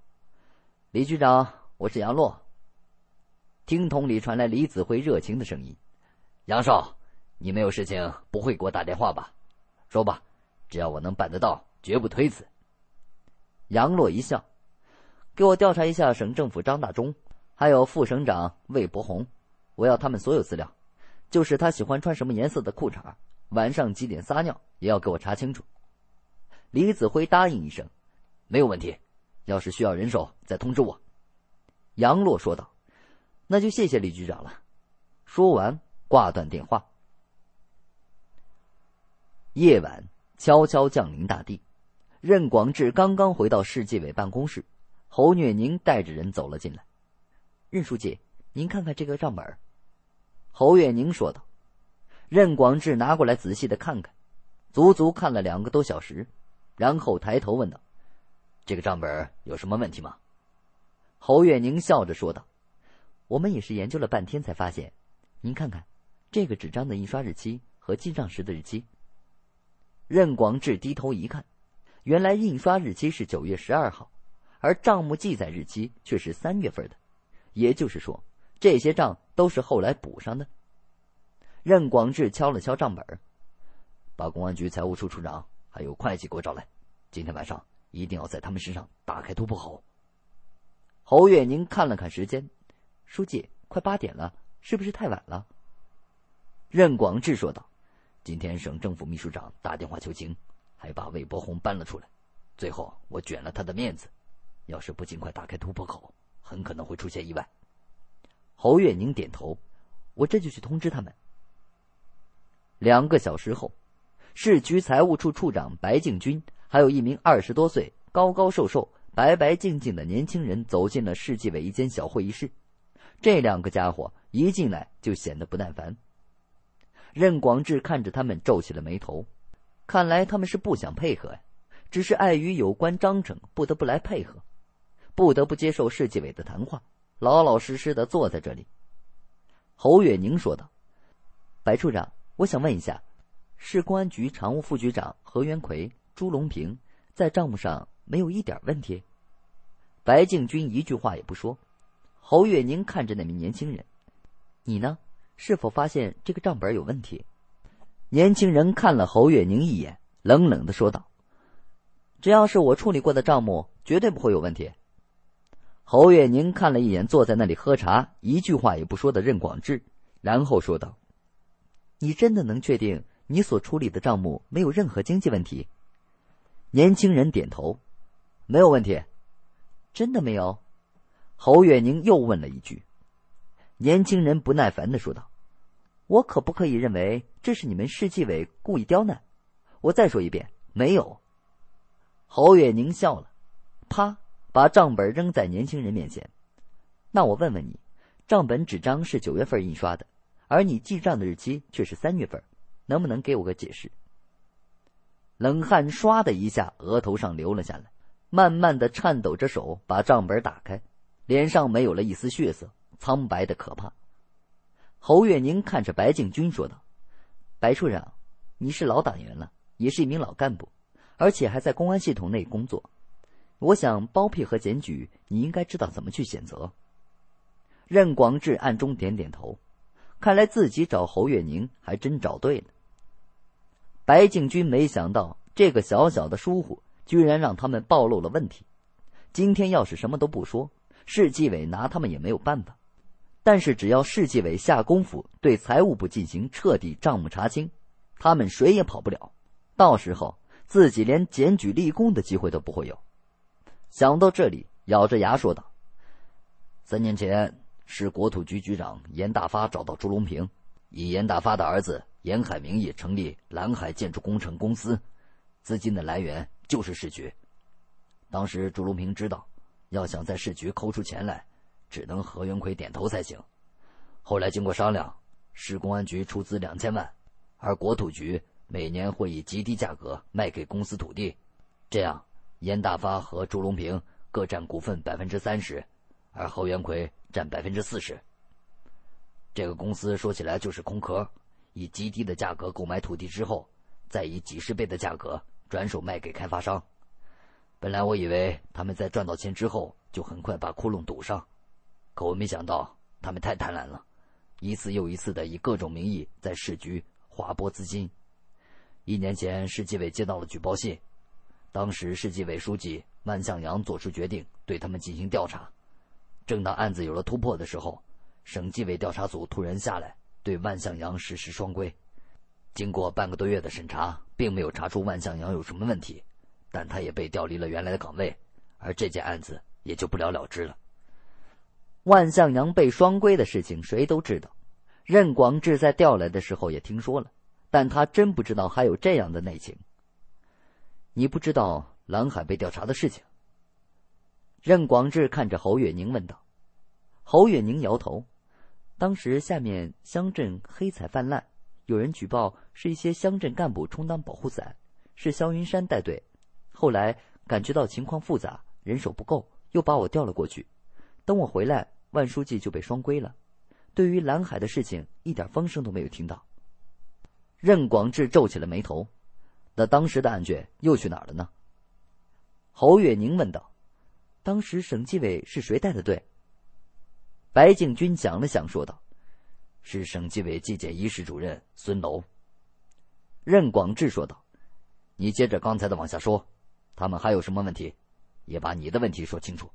李局长，我是杨洛。听筒里传来李子辉热情的声音：“杨少，你没有事情不会给我打电话吧？说吧，只要我能办得到，绝不推辞。”杨洛一笑。给我调查一下省政府张大中，还有副省长魏博宏，我要他们所有资料。就是他喜欢穿什么颜色的裤衩，晚上几点撒尿也要给我查清楚。李子辉答应一声：“没有问题。”要是需要人手，再通知我。”杨洛说道：“那就谢谢李局长了。”说完挂断电话。夜晚悄悄降临大地，任广志刚刚回到市纪委办公室。侯月宁带着人走了进来。任书记，您看看这个账本。”侯月宁说道。任广志拿过来仔细的看看，足足看了两个多小时，然后抬头问道：“这个账本有什么问题吗？”侯月宁笑着说道：“我们也是研究了半天才发现。您看看，这个纸张的印刷日期和记账时的日期。”任广志低头一看，原来印刷日期是九月十二号。而账目记载日期却是三月份的，也就是说，这些账都是后来补上的。任广志敲了敲账本，把公安局财务处处长还有会计给我找来，今天晚上一定要在他们身上打开突破口。侯月宁看了看时间，书记，快八点了，是不是太晚了？任广志说道：“今天省政府秘书长打电话求情，还把魏伯宏搬了出来，最后我卷了他的面子。”要是不尽快打开突破口，很可能会出现意外。侯月宁点头，我这就去通知他们。两个小时后，市局财务处处长白敬军还有一名二十多岁、高高瘦瘦、白白净净的年轻人走进了市纪委一间小会议室。这两个家伙一进来就显得不耐烦。任广志看着他们皱起了眉头，看来他们是不想配合呀，只是碍于有关章程，不得不来配合。不得不接受市纪委的谈话，老老实实的坐在这里。侯月宁说道：“白处长，我想问一下，市公安局常务副局长何元奎、朱龙平在账目上没有一点问题？”白敬军一句话也不说。侯月宁看着那名年轻人：“你呢？是否发现这个账本有问题？”年轻人看了侯月宁一眼，冷冷的说道：“只要是我处理过的账目，绝对不会有问题。”侯月宁看了一眼坐在那里喝茶、一句话也不说的任广志，然后说道：“你真的能确定你所处理的账目没有任何经济问题？”年轻人点头：“没有问题，真的没有。”侯月宁又问了一句：“年轻人不耐烦的说道：‘我可不可以认为这是你们市纪委故意刁难？’我再说一遍，没有。”侯月宁笑了，啪。把账本扔在年轻人面前，那我问问你，账本纸张是九月份印刷的，而你记账的日期却是三月份，能不能给我个解释？冷汗唰的一下，额头上流了下来，慢慢的颤抖着手把账本打开，脸上没有了一丝血色，苍白的可怕。侯月宁看着白敬军说道：“白处长，你是老党员了，也是一名老干部，而且还在公安系统内工作。”我想包庇和检举，你应该知道怎么去选择。任广志暗中点点头，看来自己找侯月宁还真找对了。白敬军没想到，这个小小的疏忽居然让他们暴露了问题。今天要是什么都不说，市纪委拿他们也没有办法。但是只要市纪委下功夫，对财务部进行彻底账目查清，他们谁也跑不了。到时候自己连检举立功的机会都不会有。想到这里，咬着牙说道：“三年前市国土局局长严大发找到朱龙平，以严大发的儿子严海名义成立蓝海建筑工程公司，资金的来源就是市局。当时朱龙平知道，要想在市局抠出钱来，只能何元奎点头才行。后来经过商量，市公安局出资两千万，而国土局每年会以极低价格卖给公司土地，这样。”严大发和朱龙平各占股份百分之三十，而侯元奎占百分之四十。这个公司说起来就是空壳，以极低的价格购买土地之后，再以几十倍的价格转手卖给开发商。本来我以为他们在赚到钱之后就很快把窟窿堵上，可我没想到他们太贪婪了，一次又一次的以各种名义在市局划拨资金。一年前，市纪委接到了举报信。当时，市纪委书记万向阳做出决定，对他们进行调查。正当案子有了突破的时候，省纪委调查组突然下来，对万向阳实施双规。经过半个多月的审查，并没有查出万向阳有什么问题，但他也被调离了原来的岗位，而这件案子也就不了了之了。万向阳被双规的事情，谁都知道。任广志在调来的时候也听说了，但他真不知道还有这样的内情。你不知道蓝海被调查的事情？任广志看着侯月宁问道。侯月宁摇头。当时下面乡镇黑彩泛滥，有人举报是一些乡镇干部充当保护伞，是肖云山带队。后来感觉到情况复杂，人手不够，又把我调了过去。等我回来，万书记就被双规了。对于蓝海的事情，一点风声都没有听到。任广志皱起了眉头。那当时的案卷又去哪儿了呢？侯月宁问道。当时省纪委是谁带的队？白敬军想了想说道：“是省纪委纪检一室主任孙楼。”任广志说道：“你接着刚才的往下说，他们还有什么问题？也把你的问题说清楚。”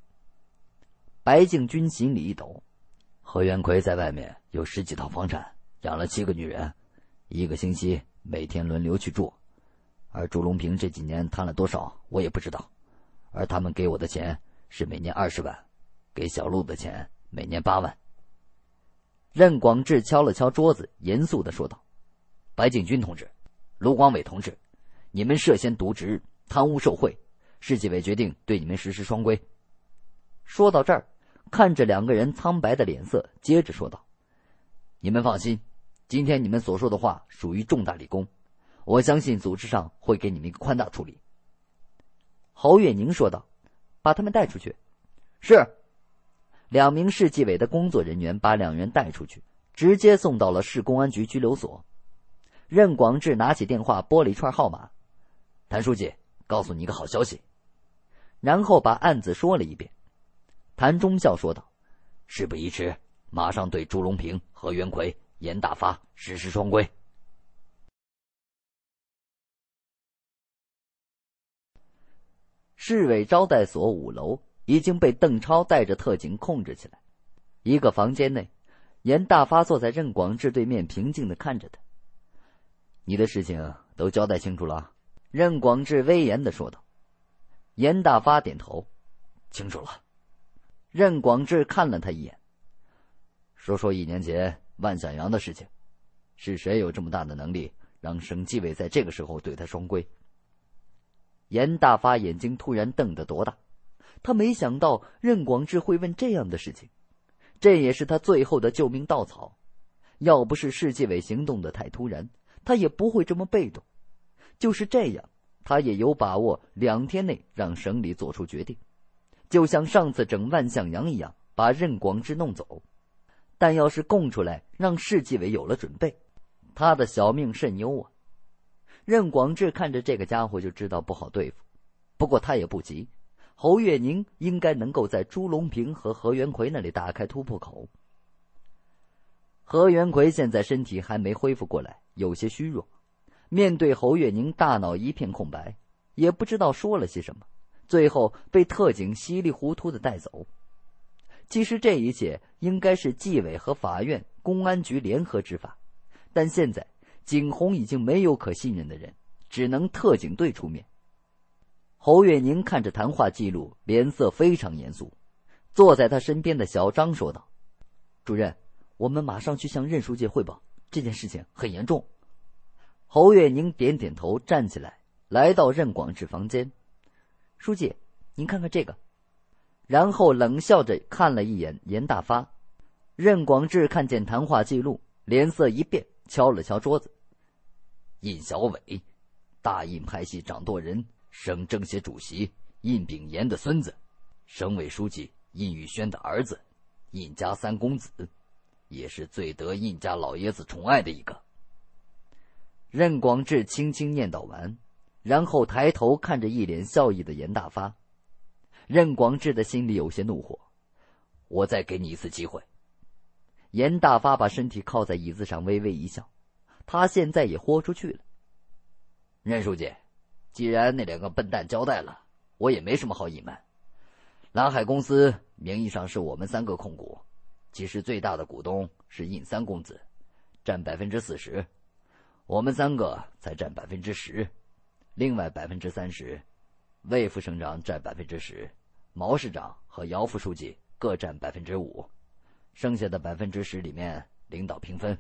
白敬军心里一抖：“何元奎在外面有十几套房产，养了七个女人，一个星期每天轮流去住。”而朱龙平这几年贪了多少，我也不知道。而他们给我的钱是每年二十万，给小陆的钱每年八万。任广志敲了敲桌子，严肃的说道：“白敬军同志，卢广伟同志，你们涉嫌渎职、贪污受贿，市纪委决定对你们实施双规。”说到这儿，看着两个人苍白的脸色，接着说道：“你们放心，今天你们所说的话属于重大立功。”我相信组织上会给你们一个宽大处理。”侯月宁说道，“把他们带出去。”是，两名市纪委的工作人员把两人带出去，直接送到了市公安局拘留所。任广志拿起电话拨了一串号码，谭书记，告诉你一个好消息，然后把案子说了一遍。谭忠孝说道：“事不宜迟，马上对朱龙平、何元奎、严大发实施双规。”市委招待所五楼已经被邓超带着特警控制起来。一个房间内，严大发坐在任广志对面，平静的看着他。你的事情都交代清楚了，任广志威严的说道。严大发点头，清楚了。任广志看了他一眼，说说一年前万向阳的事情，是谁有这么大的能力让省纪委在这个时候对他双规？严大发眼睛突然瞪得多大，他没想到任广志会问这样的事情，这也是他最后的救命稻草。要不是市纪委行动的太突然，他也不会这么被动。就是这样，他也有把握两天内让省里做出决定，就像上次整万向阳一样，把任广志弄走。但要是供出来，让市纪委有了准备，他的小命甚忧啊！任广志看着这个家伙就知道不好对付，不过他也不急。侯月宁应该能够在朱龙平和何元奎那里打开突破口。何元奎现在身体还没恢复过来，有些虚弱，面对侯月宁，大脑一片空白，也不知道说了些什么，最后被特警稀里糊涂的带走。其实这一切应该是纪委和法院、公安局联合执法，但现在。景洪已经没有可信任的人，只能特警队出面。侯月宁看着谈话记录，脸色非常严肃。坐在他身边的小张说道：“主任，我们马上去向任书记汇报，这件事情很严重。”侯月宁点点头，站起来，来到任广志房间。书记，您看看这个。然后冷笑着看了一眼严大发。任广志看见谈话记录，脸色一变，敲了敲桌子。印小伟，大印派系掌舵人、省政协主席印炳炎的孙子，省委书记印玉轩的儿子，印家三公子，也是最得印家老爷子宠爱的一个。任广志轻轻念叨完，然后抬头看着一脸笑意的严大发。任广志的心里有些怒火，我再给你一次机会。严大发把身体靠在椅子上，微微一笑。他现在也豁出去了，任书记，既然那两个笨蛋交代了，我也没什么好隐瞒。蓝海公司名义上是我们三个控股，其实最大的股东是印三公子，占百分之四十，我们三个才占百分之十，另外百分之三十，魏副省长占百分之十，毛市长和姚副书记各占百分之五，剩下的百分之十里面领导平分。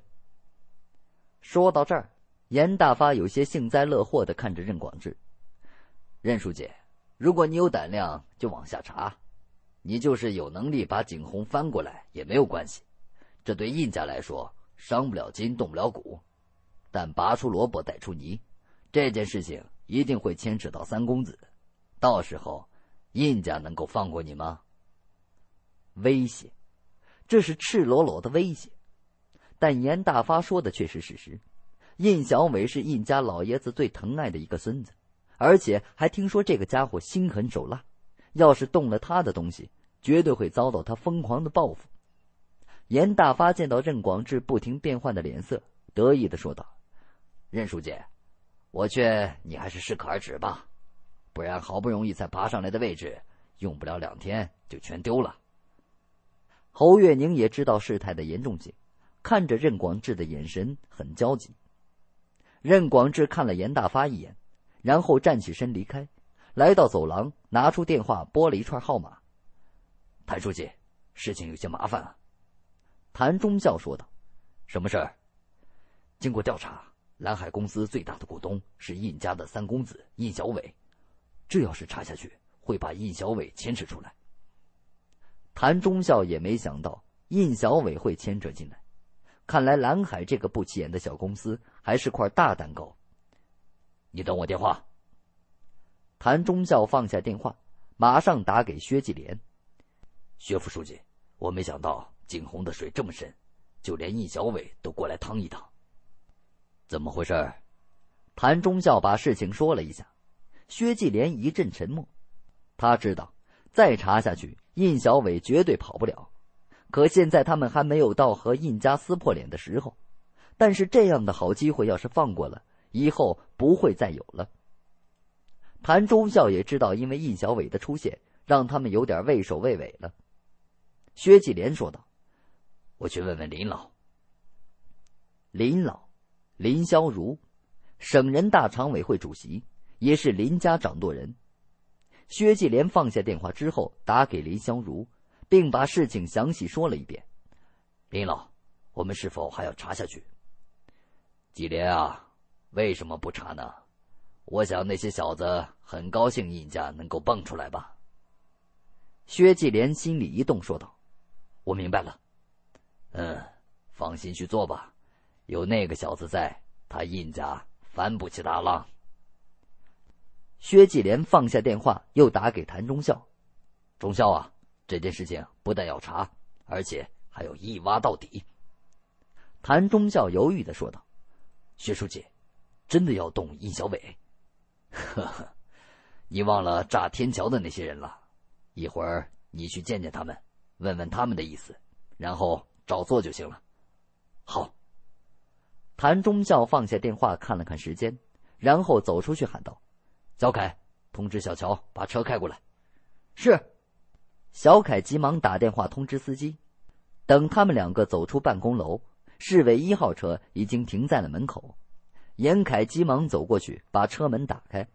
说到这儿，严大发有些幸灾乐祸的看着任广志。任书记，如果你有胆量，就往下查；你就是有能力把景洪翻过来也没有关系。这对印家来说，伤不了筋，动不了骨。但拔出萝卜带出泥，这件事情一定会牵扯到三公子。到时候，印家能够放过你吗？威胁，这是赤裸裸的威胁。但严大发说的却是事实。印小伟是印家老爷子最疼爱的一个孙子，而且还听说这个家伙心狠手辣，要是动了他的东西，绝对会遭到他疯狂的报复。严大发见到任广志不停变换的脸色，得意的说道：“任书记，我劝你还是适可而止吧，不然好不容易才爬上来的位置，用不了两天就全丢了。”侯月宁也知道事态的严重性。看着任广志的眼神很焦急。任广志看了严大发一眼，然后站起身离开，来到走廊，拿出电话拨了一串号码。谭书记，事情有些麻烦啊。”谭中校说道，“什么事儿？经过调查，蓝海公司最大的股东是印家的三公子印小伟，这要是查下去，会把印小伟牵扯出来。”谭中校也没想到印小伟会牵扯进来。看来蓝海这个不起眼的小公司还是块大蛋糕。你等我电话。谭中校放下电话，马上打给薛继莲。薛副书记，我没想到景洪的水这么深，就连印小伟都过来趟一趟。怎么回事？谭中校把事情说了一下。薛继连一阵沉默。他知道，再查下去，印小伟绝对跑不了。可现在他们还没有到和印家撕破脸的时候，但是这样的好机会要是放过了，以后不会再有了。谭忠孝也知道，因为印小伟的出现，让他们有点畏首畏尾了。薛继莲说道：“我去问问林老。”林老，林萧如，省人大常委会主席，也是林家掌舵人。薛继莲放下电话之后，打给林萧如。并把事情详细说了一遍，林老，我们是否还要查下去？季连啊，为什么不查呢？我想那些小子很高兴印家能够蹦出来吧。薛继连心里一动，说道：“我明白了。”嗯，放心去做吧，有那个小子在，他印家翻不起大浪。薛继连放下电话，又打给谭忠孝：“忠孝啊。”这件事情不但要查，而且还要一挖到底。谭中校犹豫的说道：“薛书记，真的要动印小伟？”“ 呵呵，你忘了炸天桥的那些人了？一会儿你去见见他们，问问他们的意思，然后照做就行了。”“好。”谭中校放下电话，看了看时间，然后走出去喊道：“小凯，通知小乔把车开过来。”“是。”小凯急忙打电话通知司机。等他们两个走出办公楼，市委一号车已经停在了门口。严凯急忙走过去，把车门打开。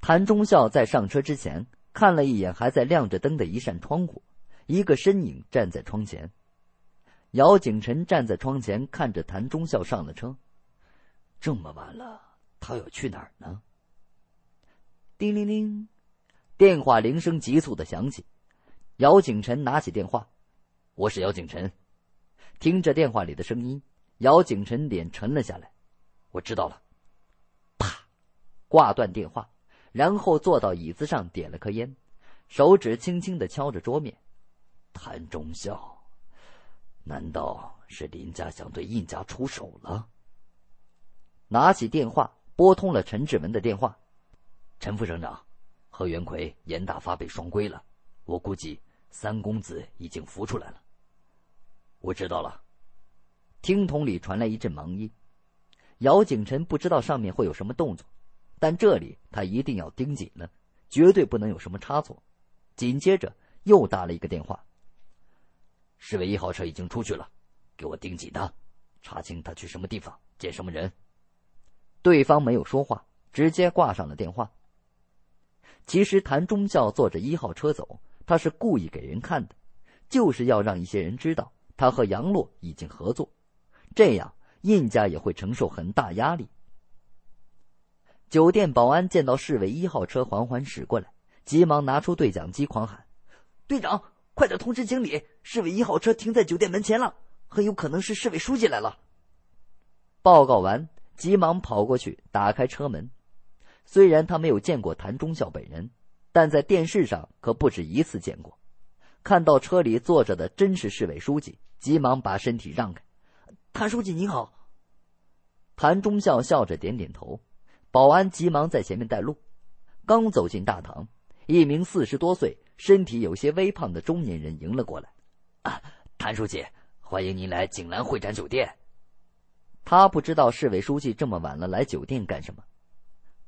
谭忠孝在上车之前，看了一眼还在亮着灯的一扇窗户，一个身影站在窗前。姚景辰站在窗前，看着谭忠孝上了车。这么晚了，他要去哪儿呢？叮铃铃，电话铃声急促的响起。姚景辰拿起电话，我是姚景辰。听着电话里的声音，姚景辰脸沉了下来。我知道了，啪，挂断电话，然后坐到椅子上，点了颗烟，手指轻轻的敲着桌面。谭忠孝，难道是林家想对印家出手了？拿起电话拨通了陈志文的电话，陈副省长，何元奎、严大发被双规了，我估计。三公子已经浮出来了，我知道了。听筒里传来一阵忙音，姚景臣不知道上面会有什么动作，但这里他一定要盯紧了，绝对不能有什么差错。紧接着又打了一个电话。市委一号车已经出去了，给我盯紧他，查清他去什么地方见什么人。对方没有说话，直接挂上了电话。其实谭中校坐着一号车走。他是故意给人看的，就是要让一些人知道他和杨洛已经合作，这样印家也会承受很大压力。酒店保安见到市委一号车缓缓驶过来，急忙拿出对讲机狂喊：“队长，快点通知经理，市委一号车停在酒店门前了，很有可能是市委书记来了。”报告完，急忙跑过去打开车门，虽然他没有见过谭忠孝本人。但在电视上可不止一次见过，看到车里坐着的真实市委书记，急忙把身体让开。谭书记您好，谭忠孝笑着点点头。保安急忙在前面带路。刚走进大堂，一名四十多岁、身体有些微胖的中年人迎了过来：“啊，谭书记，欢迎您来景兰会展酒店。”他不知道市委书记这么晚了来酒店干什么。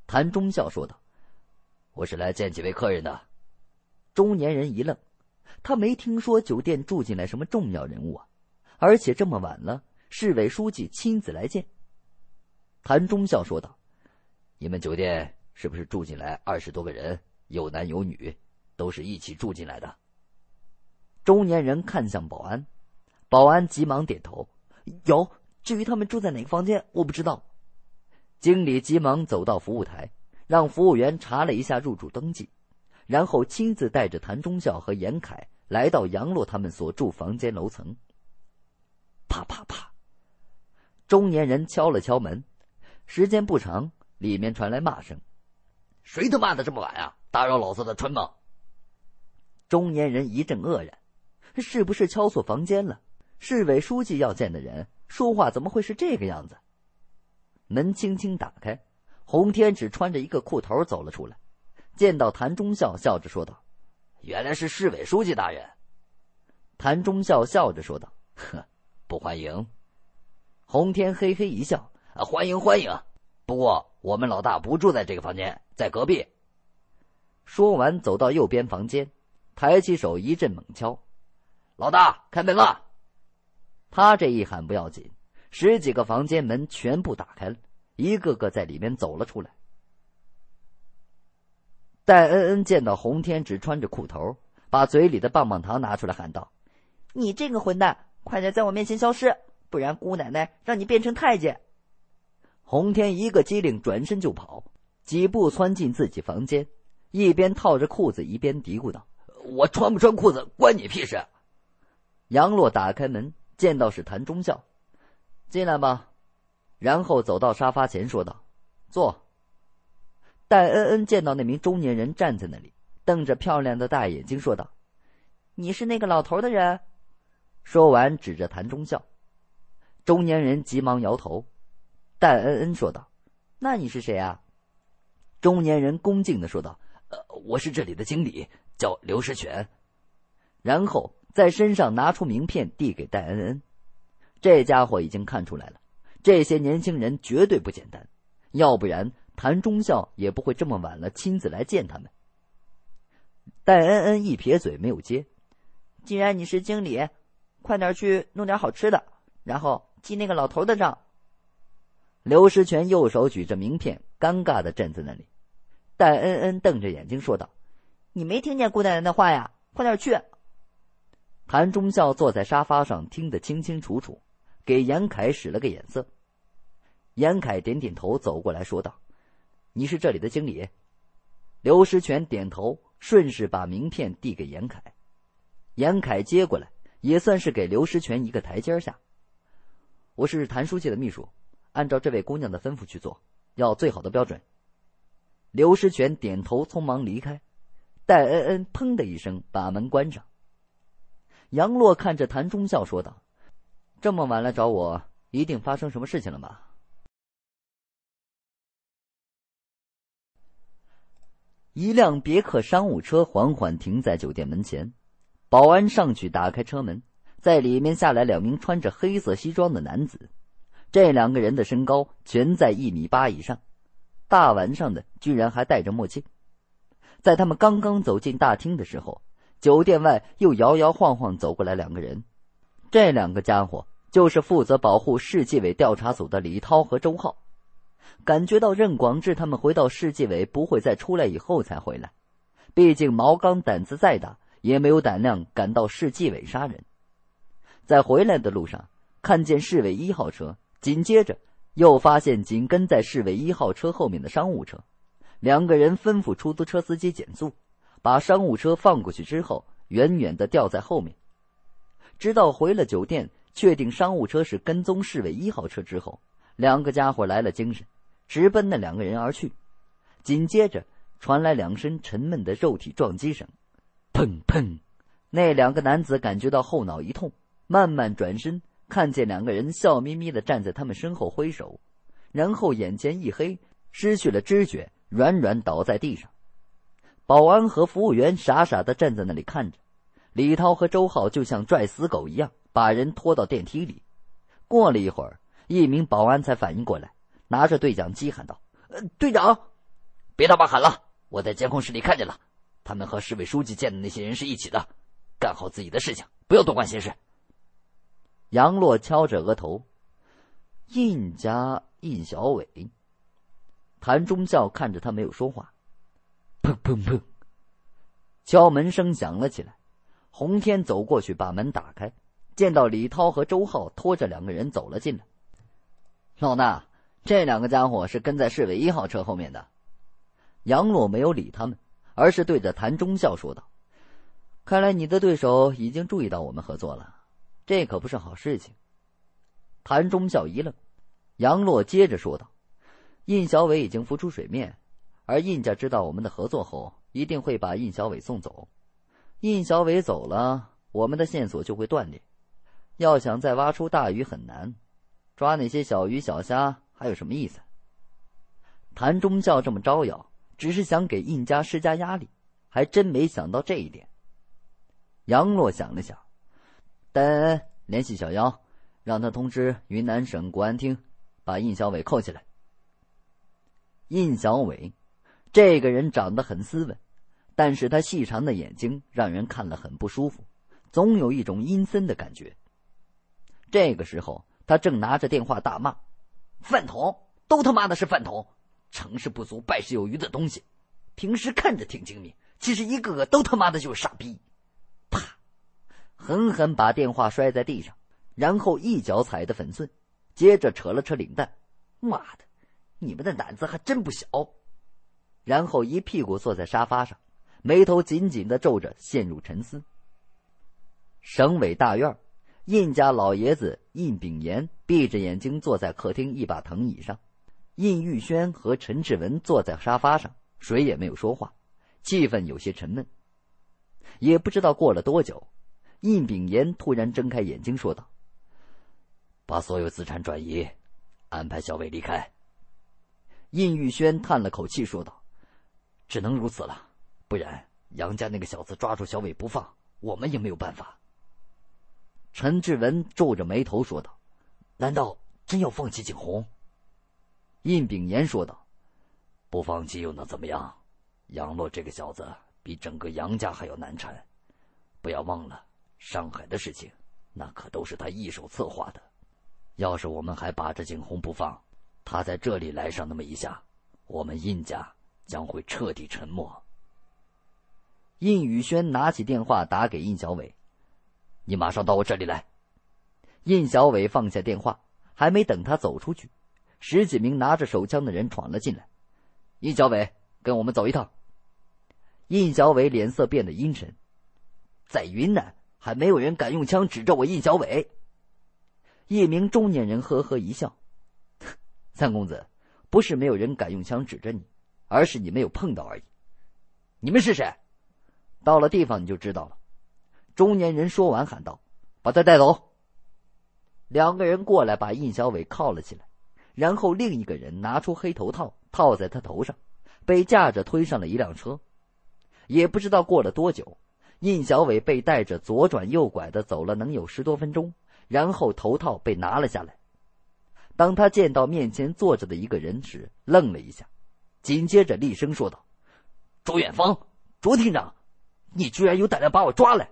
谭忠孝说道。我是来见几位客人的。中年人一愣，他没听说酒店住进来什么重要人物啊，而且这么晚了，市委书记亲自来见。谭忠孝说道：“你们酒店是不是住进来二十多个人？有男有女，都是一起住进来的？”中年人看向保安，保安急忙点头：“有。”至于他们住在哪个房间，我不知道。经理急忙走到服务台。让服务员查了一下入住登记，然后亲自带着谭中校和严凯来到杨洛他们所住房间楼层。啪啪啪，中年人敲了敲门，时间不长，里面传来骂声：“谁他妈的这么晚啊？打扰老子的春梦！”中年人一阵愕然，是不是敲错房间了？市委书记要见的人，说话怎么会是这个样子？门轻轻打开。洪天只穿着一个裤头走了出来，见到谭中校，笑着说道：“原来是市委书记大人。”谭中校笑着说道：“呵，不欢迎。”洪天嘿嘿一笑：“啊，欢迎欢迎。不过我们老大不住在这个房间，在隔壁。”说完，走到右边房间，抬起手一阵猛敲：“老大，开门了！”他这一喊不要紧，十几个房间门全部打开了。一个个在里面走了出来。戴恩恩见到洪天，只穿着裤头，把嘴里的棒棒糖拿出来，喊道：“你这个混蛋，快点在我面前消失，不然姑奶奶让你变成太监！”洪天一个机灵，转身就跑，几步窜进自己房间，一边套着裤子，一边嘀咕道：“我穿不穿裤子关你屁事！”杨洛打开门，见到是谭中校，进来吧。然后走到沙发前，说道：“坐。”戴恩恩见到那名中年人站在那里，瞪着漂亮的大眼睛，说道：“你是那个老头的人？”说完，指着谭中校。中年人急忙摇头。戴恩恩说道：“那你是谁啊？”中年人恭敬的说道：“呃，我是这里的经理，叫刘世全。”然后在身上拿出名片递给戴恩恩。这家伙已经看出来了。这些年轻人绝对不简单，要不然谭忠孝也不会这么晚了亲自来见他们。戴恩恩一撇嘴，没有接。既然你是经理，快点去弄点好吃的，然后记那个老头的账。刘石泉右手举着名片，尴尬的站在那里。戴恩恩瞪着眼睛说道：“你没听见姑奶奶的话呀？快点去！”谭忠孝坐在沙发上，听得清清楚楚。给严凯使了个眼色，严凯点点头，走过来说道：“你是这里的经理？”刘石泉点头，顺势把名片递给严凯，严凯接过来，也算是给刘石泉一个台阶下。“我是谭书记的秘书，按照这位姑娘的吩咐去做，要最好的标准。”刘石泉点头，匆忙离开。戴恩恩砰的一声把门关上。杨洛看着谭忠孝说道。这么晚来找我，一定发生什么事情了吧？一辆别克商务车缓缓停在酒店门前，保安上去打开车门，在里面下来两名穿着黑色西装的男子。这两个人的身高全在一米八以上，大晚上的居然还戴着墨镜。在他们刚刚走进大厅的时候，酒店外又摇摇晃晃走过来两个人，这两个家伙。就是负责保护市纪委调查组的李涛和周浩，感觉到任广志他们回到市纪委不会再出来以后才回来。毕竟毛刚胆子再大，也没有胆量敢到市纪委杀人。在回来的路上，看见市委一号车，紧接着又发现紧跟在市委一号车后面的商务车，两个人吩咐出租车司机减速，把商务车放过去之后，远远的掉在后面，直到回了酒店。确定商务车是跟踪侍卫一号车之后，两个家伙来了精神，直奔那两个人而去。紧接着传来两声沉闷的肉体撞击声，砰砰！那两个男子感觉到后脑一痛，慢慢转身，看见两个人笑眯眯的站在他们身后挥手，然后眼前一黑，失去了知觉，软软倒在地上。保安和服务员傻傻的站在那里看着，李涛和周浩就像拽死狗一样。把人拖到电梯里，过了一会儿，一名保安才反应过来，拿着对讲机喊道：“呃，队长，别他妈喊了！我在监控室里看见了，他们和市委书记见的那些人是一起的。干好自己的事情，不要多管闲事。”杨洛敲着额头，印家印小伟，谭中校看着他没有说话。砰砰砰，敲门声响了起来。洪天走过去把门打开。见到李涛和周浩拖着两个人走了进来，老衲这两个家伙是跟在市委一号车后面的。杨洛没有理他们，而是对着谭中校说道：“看来你的对手已经注意到我们合作了，这可不是好事情。”谭中校一愣，杨洛接着说道：“印小伟已经浮出水面，而印家知道我们的合作后，一定会把印小伟送走。印小伟走了，我们的线索就会断裂。”要想再挖出大鱼很难，抓那些小鱼小虾还有什么意思？谭中校这么招摇，只是想给印家施加压力，还真没想到这一点。杨洛想了想，但联系小妖，让他通知云南省国安厅，把印小伟扣起来。印小伟这个人长得很斯文，但是他细长的眼睛让人看了很不舒服，总有一种阴森的感觉。这个时候，他正拿着电话大骂：“饭桶，都他妈的是饭桶，成事不足败事有余的东西。平时看着挺精明，其实一个个都他妈的就是傻逼。”啪，狠狠把电话摔在地上，然后一脚踩得粉碎，接着扯了扯领带。“妈的，你们的胆子还真不小。”然后一屁股坐在沙发上，眉头紧紧的皱着，陷入沉思。省委大院。印家老爷子印炳炎闭着眼睛坐在客厅一把藤椅上，印玉轩和陈志文坐在沙发上，谁也没有说话，气氛有些沉闷。也不知道过了多久，印炳炎突然睁开眼睛说道：“把所有资产转移，安排小伟离开。”印玉轩叹了口气说道：“只能如此了，不然杨家那个小子抓住小伟不放，我们也没有办法。”陈志文皱着眉头说道：“难道真要放弃景洪？”印炳炎说道：“不放弃又能怎么样？杨洛这个小子比整个杨家还要难缠。不要忘了，上海的事情那可都是他一手策划的。要是我们还把着景洪不放，他在这里来上那么一下，我们印家将会彻底沉默。”印宇轩拿起电话打给印小伟。你马上到我这里来！印小伟放下电话，还没等他走出去，十几名拿着手枪的人闯了进来。印小伟，跟我们走一趟。印小伟脸色变得阴沉，在云南还没有人敢用枪指着我。印小伟，一名中年人呵呵一笑：“三公子，不是没有人敢用枪指着你，而是你没有碰到而已。你们是谁？到了地方你就知道了。”中年人说完，喊道：“把他带走。”两个人过来，把印小伟铐了起来，然后另一个人拿出黑头套套在他头上，被架着推上了一辆车。也不知道过了多久，印小伟被带着左转右拐的走了，能有十多分钟。然后头套被拿了下来，当他见到面前坐着的一个人时，愣了一下，紧接着厉声说道：“周远方，卓厅长，你居然有胆量把我抓来！”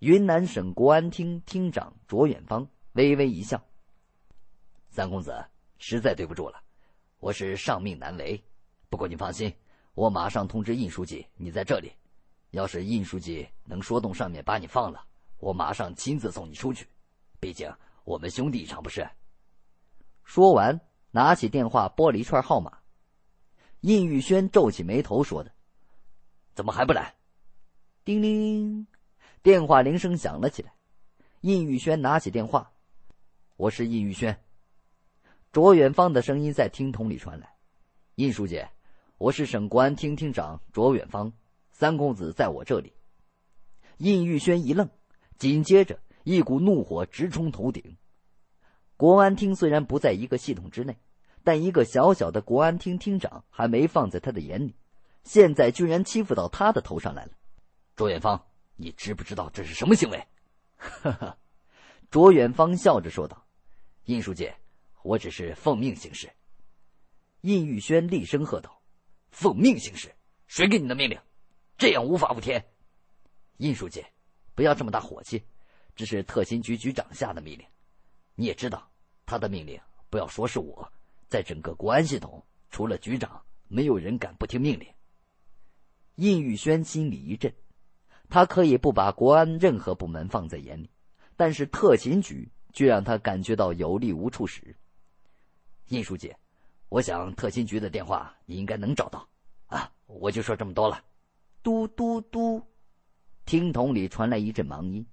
云南省国安厅厅长卓远方微微一笑：“三公子，实在对不住了，我是上命难违。不过你放心，我马上通知印书记，你在这里。要是印书记能说动上面把你放了，我马上亲自送你出去。毕竟我们兄弟一场，不是？”说完，拿起电话拨了一串号码。印玉轩皱起眉头说的：“怎么还不来？”叮铃。电话铃声响了起来，印玉轩拿起电话：“我是印玉轩。”卓远方的声音在听筒里传来：“印书记，我是省公安厅厅长卓远方，三公子在我这里。”印玉轩一愣，紧接着一股怒火直冲头顶。国安厅虽然不在一个系统之内，但一个小小的国安厅厅长还没放在他的眼里，现在居然欺负到他的头上来了。卓远方。你知不知道这是什么行为？哈哈，卓远方笑着说道：“印书记，我只是奉命行事。”印玉轩厉声喝道：“奉命行事，谁给你的命令？这样无法无天！”印书记，不要这么大火气，这是特勤局局长下的命令。你也知道，他的命令，不要说是我，在整个国安系统，除了局长，没有人敢不听命令。印玉轩心里一震。他可以不把国安任何部门放在眼里，但是特勤局却让他感觉到有力无处使。印书记，我想特勤局的电话你应该能找到，啊，我就说这么多了。嘟嘟嘟，听筒里传来一阵忙音。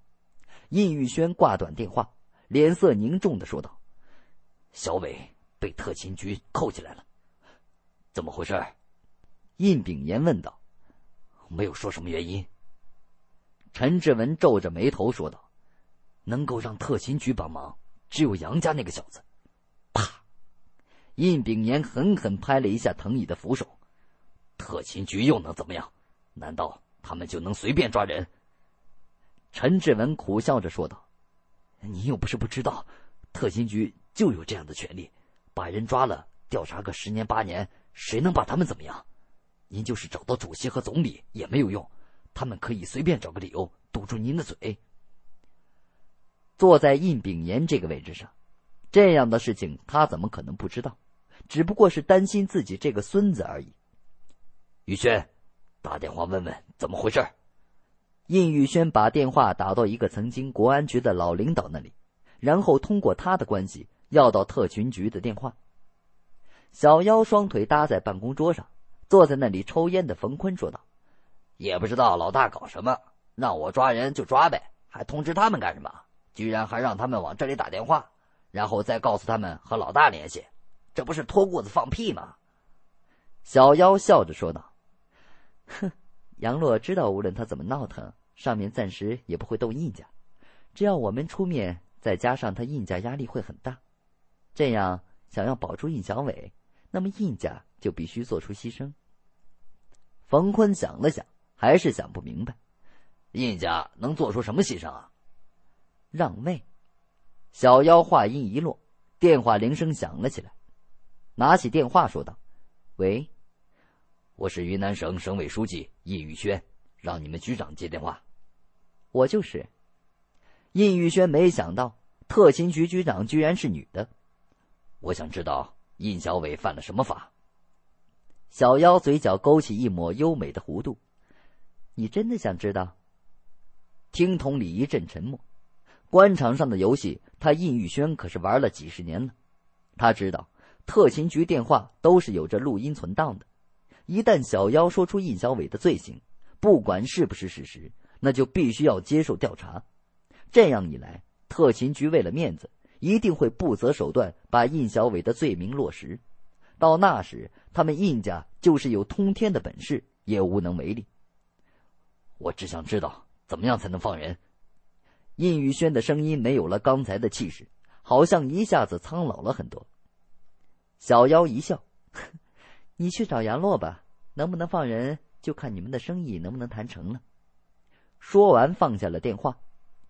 印玉轩挂断电话，脸色凝重的说道：“小伟被特勤局扣起来了，怎么回事？”印炳炎问道：“没有说什么原因。”陈志文皱着眉头说道：“能够让特勤局帮忙，只有杨家那个小子。”啪！印炳年狠狠拍了一下藤椅的扶手。特勤局又能怎么样？难道他们就能随便抓人？陈志文苦笑着说道：“您又不是不知道，特勤局就有这样的权利，把人抓了，调查个十年八年，谁能把他们怎么样？您就是找到主席和总理也没有用。”他们可以随便找个理由堵住您的嘴。坐在印炳炎这个位置上，这样的事情他怎么可能不知道？只不过是担心自己这个孙子而已。宇轩，打电话问问怎么回事。印宇轩把电话打到一个曾经国安局的老领导那里，然后通过他的关系要到特勤局的电话。小妖双腿搭在办公桌上，坐在那里抽烟的冯坤说道。也不知道老大搞什么，让我抓人就抓呗，还通知他们干什么？居然还让他们往这里打电话，然后再告诉他们和老大联系，这不是脱裤子放屁吗？小妖笑着说道：“哼，杨洛知道，无论他怎么闹腾，上面暂时也不会动印家。只要我们出面，再加上他印家压力会很大。这样，想要保住印小伟，那么印家就必须做出牺牲。”冯坤想了想。还是想不明白，印家能做出什么牺牲啊？让位。小妖话音一落，电话铃声响了起来。拿起电话说道：“喂，我是云南省省委书记印玉轩，让你们局长接电话。”我就是。印玉轩没想到特勤局局长居然是女的。我想知道印小伟犯了什么法。小妖嘴角勾起一抹优美的弧度。你真的想知道？听筒里一阵沉默。官场上的游戏，他印玉轩可是玩了几十年了。他知道特勤局电话都是有着录音存档的。一旦小妖说出印小伟的罪行，不管是不是事实，那就必须要接受调查。这样一来，特勤局为了面子，一定会不择手段把印小伟的罪名落实。到那时，他们印家就是有通天的本事，也无能为力。我只想知道怎么样才能放人。印玉轩的声音没有了刚才的气势，好像一下子苍老了很多。小妖一笑：“你去找杨洛吧，能不能放人就看你们的生意能不能谈成了。”说完放下了电话，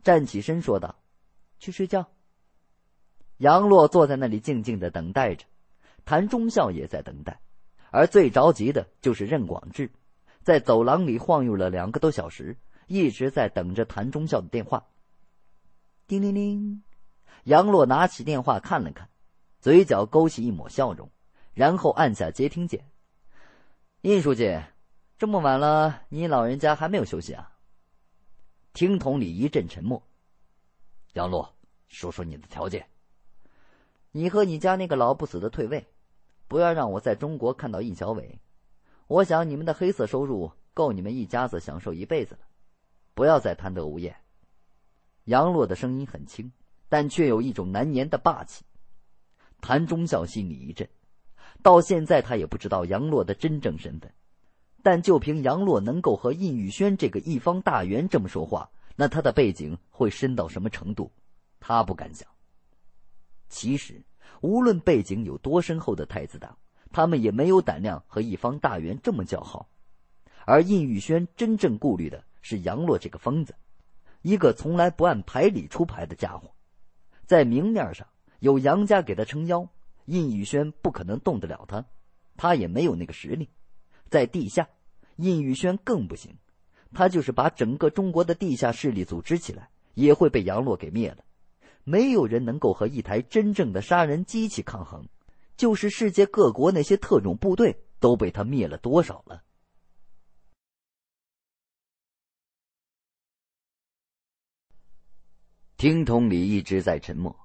站起身说道：“去睡觉。”杨洛坐在那里静静的等待着，谭忠孝也在等待，而最着急的就是任广志。在走廊里晃悠了两个多小时，一直在等着谭中校的电话。叮铃铃，杨洛拿起电话看了看，嘴角勾起一抹笑容，然后按下接听键。印书记，这么晚了，你老人家还没有休息啊？听筒里一阵沉默。杨洛，说说你的条件。你和你家那个老不死的退位，不要让我在中国看到印小伟。我想你们的黑色收入够你们一家子享受一辈子了，不要再贪得无厌。杨洛的声音很轻，但却有一种难言的霸气。谭忠孝心里一震，到现在他也不知道杨洛的真正身份，但就凭杨洛能够和印玉轩这个一方大员这么说话，那他的背景会深到什么程度？他不敢想。其实，无论背景有多深厚的太子党。他们也没有胆量和一方大员这么叫好，而印玉轩真正顾虑的是杨洛这个疯子，一个从来不按牌理出牌的家伙。在明面上有杨家给他撑腰，印玉轩不可能动得了他，他也没有那个实力。在地下，印玉轩更不行，他就是把整个中国的地下势力组织起来，也会被杨洛给灭了。没有人能够和一台真正的杀人机器抗衡。就是世界各国那些特种部队都被他灭了多少了？听筒里一直在沉默。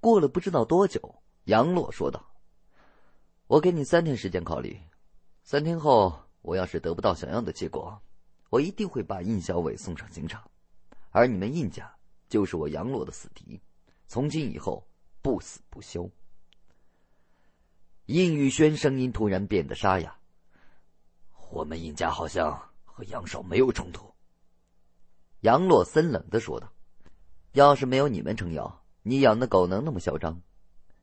过了不知道多久，杨洛说道：“我给你三天时间考虑。三天后，我要是得不到想要的结果，我一定会把印小伟送上刑场。而你们印家就是我杨洛的死敌，从今以后不死不休。”应玉轩声音突然变得沙哑：“我们尹家好像和杨少没有冲突。”杨洛森冷的说道：“要是没有你们撑腰，你养的狗能那么嚣张？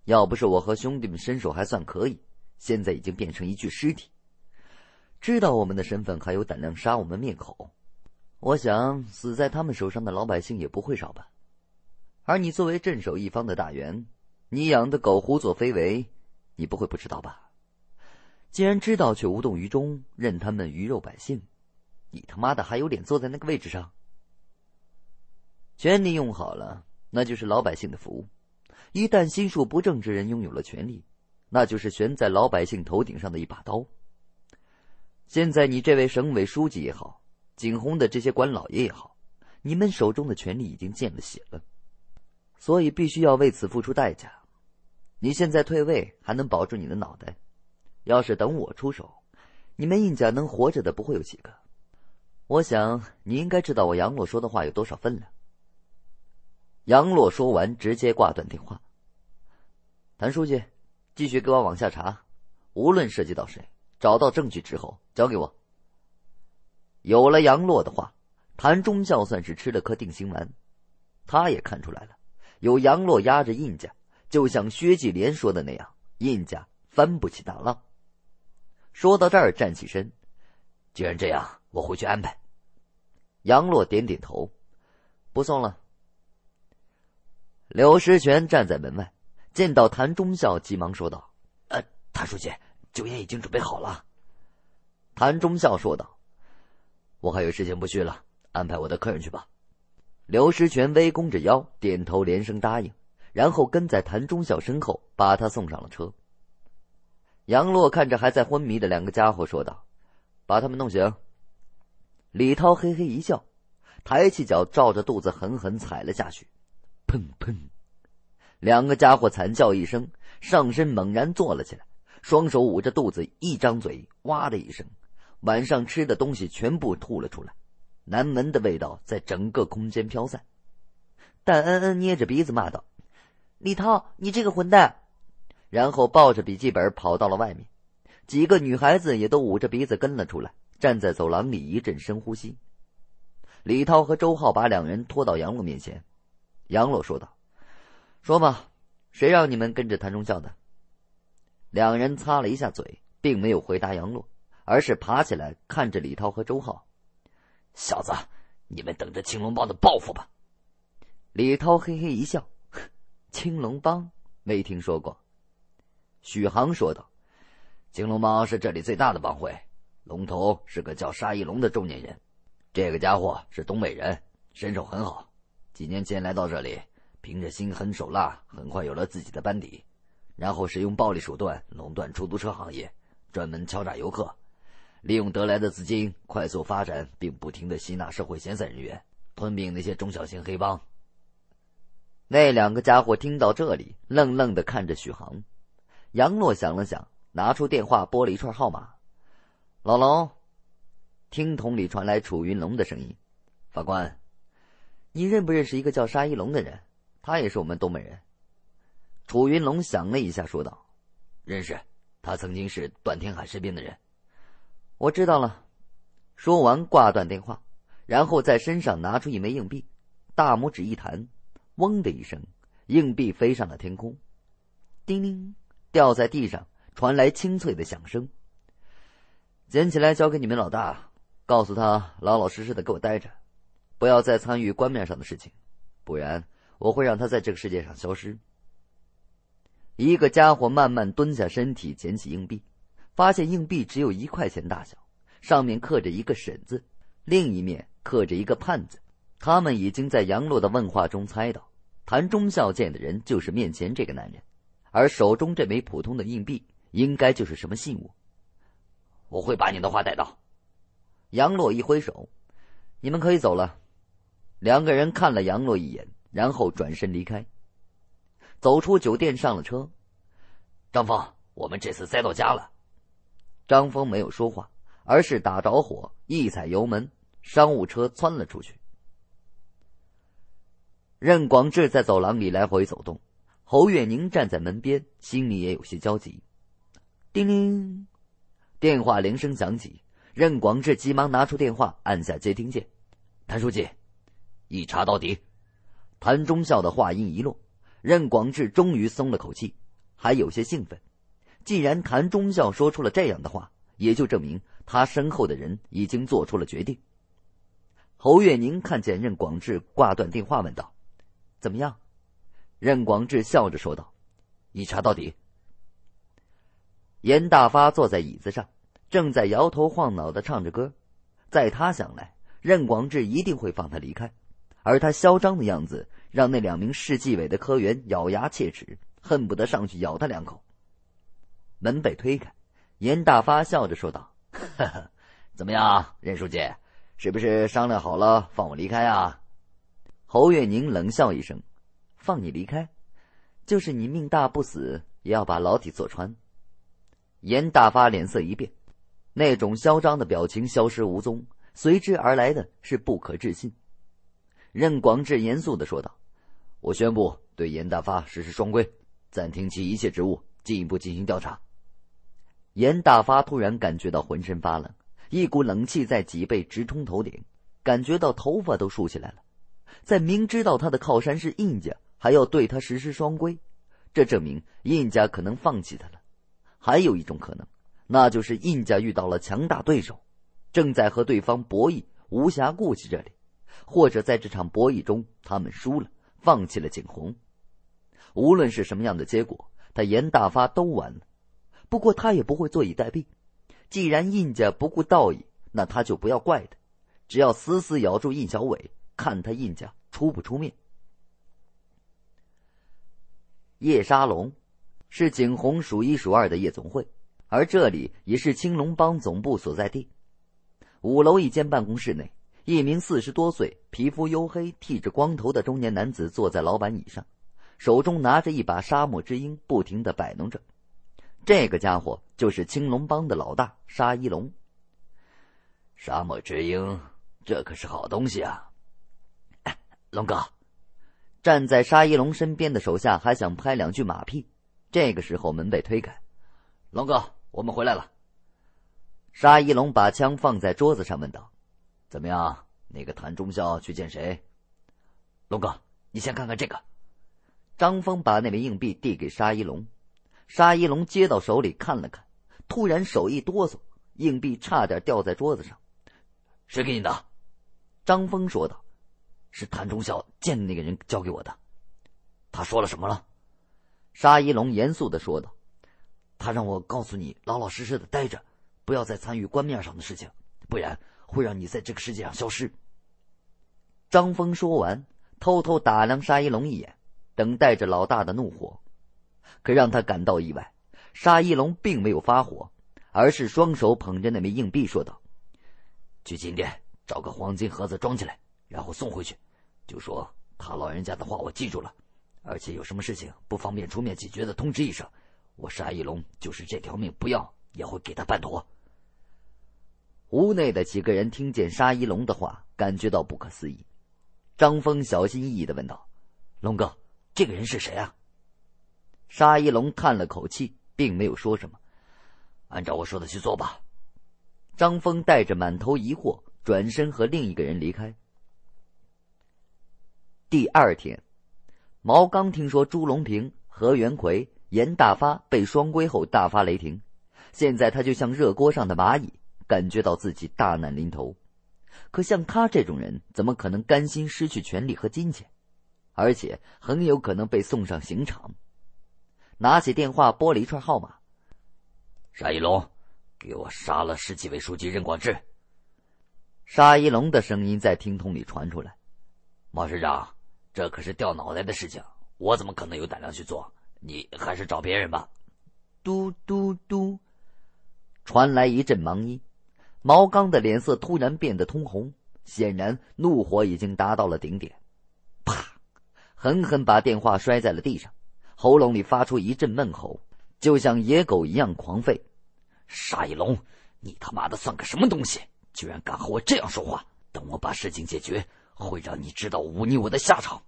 要不是我和兄弟们身手还算可以，现在已经变成一具尸体。知道我们的身份，还有胆量杀我们灭口？我想死在他们手上的老百姓也不会少吧？而你作为镇守一方的大员，你养的狗胡作非为。”你不会不知道吧？既然知道却无动于衷，任他们鱼肉百姓，你他妈的还有脸坐在那个位置上？权力用好了，那就是老百姓的服务；一旦心术不正之人拥有了权力，那就是悬在老百姓头顶上的一把刀。现在你这位省委书记也好，景洪的这些官老爷也好，你们手中的权力已经见了血了，所以必须要为此付出代价。你现在退位还能保住你的脑袋，要是等我出手，你们印家能活着的不会有几个。我想你应该知道我杨洛说的话有多少分量。杨洛说完，直接挂断电话。谭书记，继续给我往下查，无论涉及到谁，找到证据之后交给我。有了杨洛的话，谭中孝算是吃了颗定心丸。他也看出来了，有杨洛压着印家。就像薛继莲说的那样，印家翻不起大浪。说到这儿，站起身。既然这样，我回去安排。杨洛点点头，不送了。刘石泉站在门外，见到谭忠孝，急忙说道：“呃，谭书记，酒宴已经准备好了。”谭忠孝说道：“我还有事情，不去了。安排我的客人去吧。”刘石泉微弓着腰，点头连声答应。然后跟在谭忠孝身后，把他送上了车。杨洛看着还在昏迷的两个家伙，说道：“把他们弄醒。”李涛嘿嘿一笑，抬起脚照着肚子狠狠踩了下去，砰砰！两个家伙惨叫一声，上身猛然坐了起来，双手捂着肚子，一张嘴，哇的一声，晚上吃的东西全部吐了出来。南门的味道在整个空间飘散。戴恩恩捏着鼻子骂道。李涛，你这个混蛋！然后抱着笔记本跑到了外面，几个女孩子也都捂着鼻子跟了出来，站在走廊里一阵深呼吸。李涛和周浩把两人拖到杨洛面前，杨洛说道：“说吧，谁让你们跟着谭中校的？”两人擦了一下嘴，并没有回答杨洛，而是爬起来看着李涛和周浩：“小子，你们等着青龙帮的报复吧。”李涛嘿嘿一笑。青龙帮没听说过，许航说道：“青龙帮是这里最大的帮会，龙头是个叫沙一龙的中年人。这个家伙是东北人，身手很好。几年前来到这里，凭着心狠手辣，很快有了自己的班底。然后使用暴力手段垄断出租车行业，专门敲诈游客，利用得来的资金快速发展，并不停的吸纳社会闲散人员，吞并那些中小型黑帮。”那两个家伙听到这里，愣愣的看着许航。杨诺想了想，拿出电话拨了一串号码。老龙，听筒里传来楚云龙的声音：“法官，你认不认识一个叫沙一龙的人？他也是我们东北人。”楚云龙想了一下，说道：“认识，他曾经是段天海身边的人。”我知道了。说完，挂断电话，然后在身上拿出一枚硬币，大拇指一弹。嗡的一声，硬币飞上了天空，叮铃，掉在地上，传来清脆的响声。捡起来交给你们老大，告诉他老老实实的给我待着，不要再参与官面上的事情，不然我会让他在这个世界上消失。一个家伙慢慢蹲下身体捡起硬币，发现硬币只有一块钱大小，上面刻着一个“婶”字，另一面刻着一个“盼”字。他们已经在杨洛的问话中猜到。韩忠孝见的人就是面前这个男人，而手中这枚普通的硬币应该就是什么信物。我会把你的话带到。杨洛一挥手，你们可以走了。两个人看了杨洛一眼，然后转身离开。走出酒店，上了车。张峰，我们这次栽到家了。张峰没有说话，而是打着火，一踩油门，商务车窜了出去。任广志在走廊里来回走动，侯月宁站在门边，心里也有些焦急。叮铃，电话铃声响起，任广志急忙拿出电话，按下接听键。谭书记，一查到底。谭忠孝的话音一落，任广志终于松了口气，还有些兴奋。既然谭忠孝说出了这样的话，也就证明他身后的人已经做出了决定。侯月宁看见任广志挂断电话，问道。怎么样？任广志笑着说道：“一查到底。”严大发坐在椅子上，正在摇头晃脑的唱着歌。在他想来，任广志一定会放他离开。而他嚣张的样子，让那两名市纪委的科员咬牙切齿，恨不得上去咬他两口。门被推开，严大发笑着说道：“呵呵，怎么样，任书记，是不是商量好了放我离开啊？”侯月宁冷笑一声：“放你离开，就是你命大不死，也要把牢底坐穿。”严大发脸色一变，那种嚣张的表情消失无踪，随之而来的是不可置信。任广志严肃的说道：“我宣布对严大发实施双规，暂停其一切职务，进一步进行调查。”严大发突然感觉到浑身发冷，一股冷气在脊背直冲头顶，感觉到头发都竖起来了。在明知道他的靠山是印家，还要对他实施双规，这证明印家可能放弃他了。还有一种可能，那就是印家遇到了强大对手，正在和对方博弈，无暇顾及这里，或者在这场博弈中他们输了，放弃了景洪。无论是什么样的结果，他严大发都完了。不过他也不会坐以待毙，既然印家不顾道义，那他就不要怪他，只要死死咬住印小伟。看他印家出不出面。夜沙龙是景洪数一数二的夜总会，而这里也是青龙帮总部所在地。五楼一间办公室内，一名四十多岁、皮肤黝黑、剃着光头的中年男子坐在老板椅上，手中拿着一把沙漠之鹰，不停的摆弄着。这个家伙就是青龙帮的老大沙一龙。沙漠之鹰，这可是好东西啊！龙哥，站在沙一龙身边的手下还想拍两句马屁。这个时候门被推开，龙哥，我们回来了。沙一龙把枪放在桌子上，问道：“怎么样？那个谭中校去见谁？”龙哥，你先看看这个。张峰把那枚硬币递给沙一龙，沙一龙接到手里看了看，突然手一哆嗦，硬币差点掉在桌子上。“谁给你的？”张峰说道。是谭忠孝见的那个人交给我的，他说了什么了？沙一龙严肃的说道：“他让我告诉你，老老实实的待着，不要再参与官面上的事情，不然会让你在这个世界上消失。”张峰说完，偷偷打量沙一龙一眼，等待着老大的怒火。可让他感到意外，沙一龙并没有发火，而是双手捧着那枚硬币说道：“去金店找个黄金盒子装起来。”然后送回去，就说他老人家的话，我记住了。而且有什么事情不方便出面解决的，通知一声。我沙一龙就是这条命不要，也会给他办妥。屋内的几个人听见沙一龙的话，感觉到不可思议。张峰小心翼翼的问道：“龙哥，这个人是谁啊？”沙一龙叹了口气，并没有说什么。按照我说的去做吧。张峰带着满头疑惑，转身和另一个人离开。第二天，毛刚听说朱龙平、何元奎、严大发被双规后，大发雷霆。现在他就像热锅上的蚂蚁，感觉到自己大难临头。可像他这种人，怎么可能甘心失去权力和金钱？而且很有可能被送上刑场。拿起电话拨了一串号码，沙一龙，给我杀了十几位书记任广志。沙一龙的声音在听筒里传出来，毛市长。这可是掉脑袋的事情，我怎么可能有胆量去做？你还是找别人吧。嘟嘟嘟，传来一阵忙音。毛刚的脸色突然变得通红，显然怒火已经达到了顶点。啪！狠狠把电话摔在了地上，喉咙里发出一阵闷吼，就像野狗一样狂吠。沙一龙，你他妈的算个什么东西？居然敢和我这样说话！等我把事情解决。会让你知道忤逆我的下场。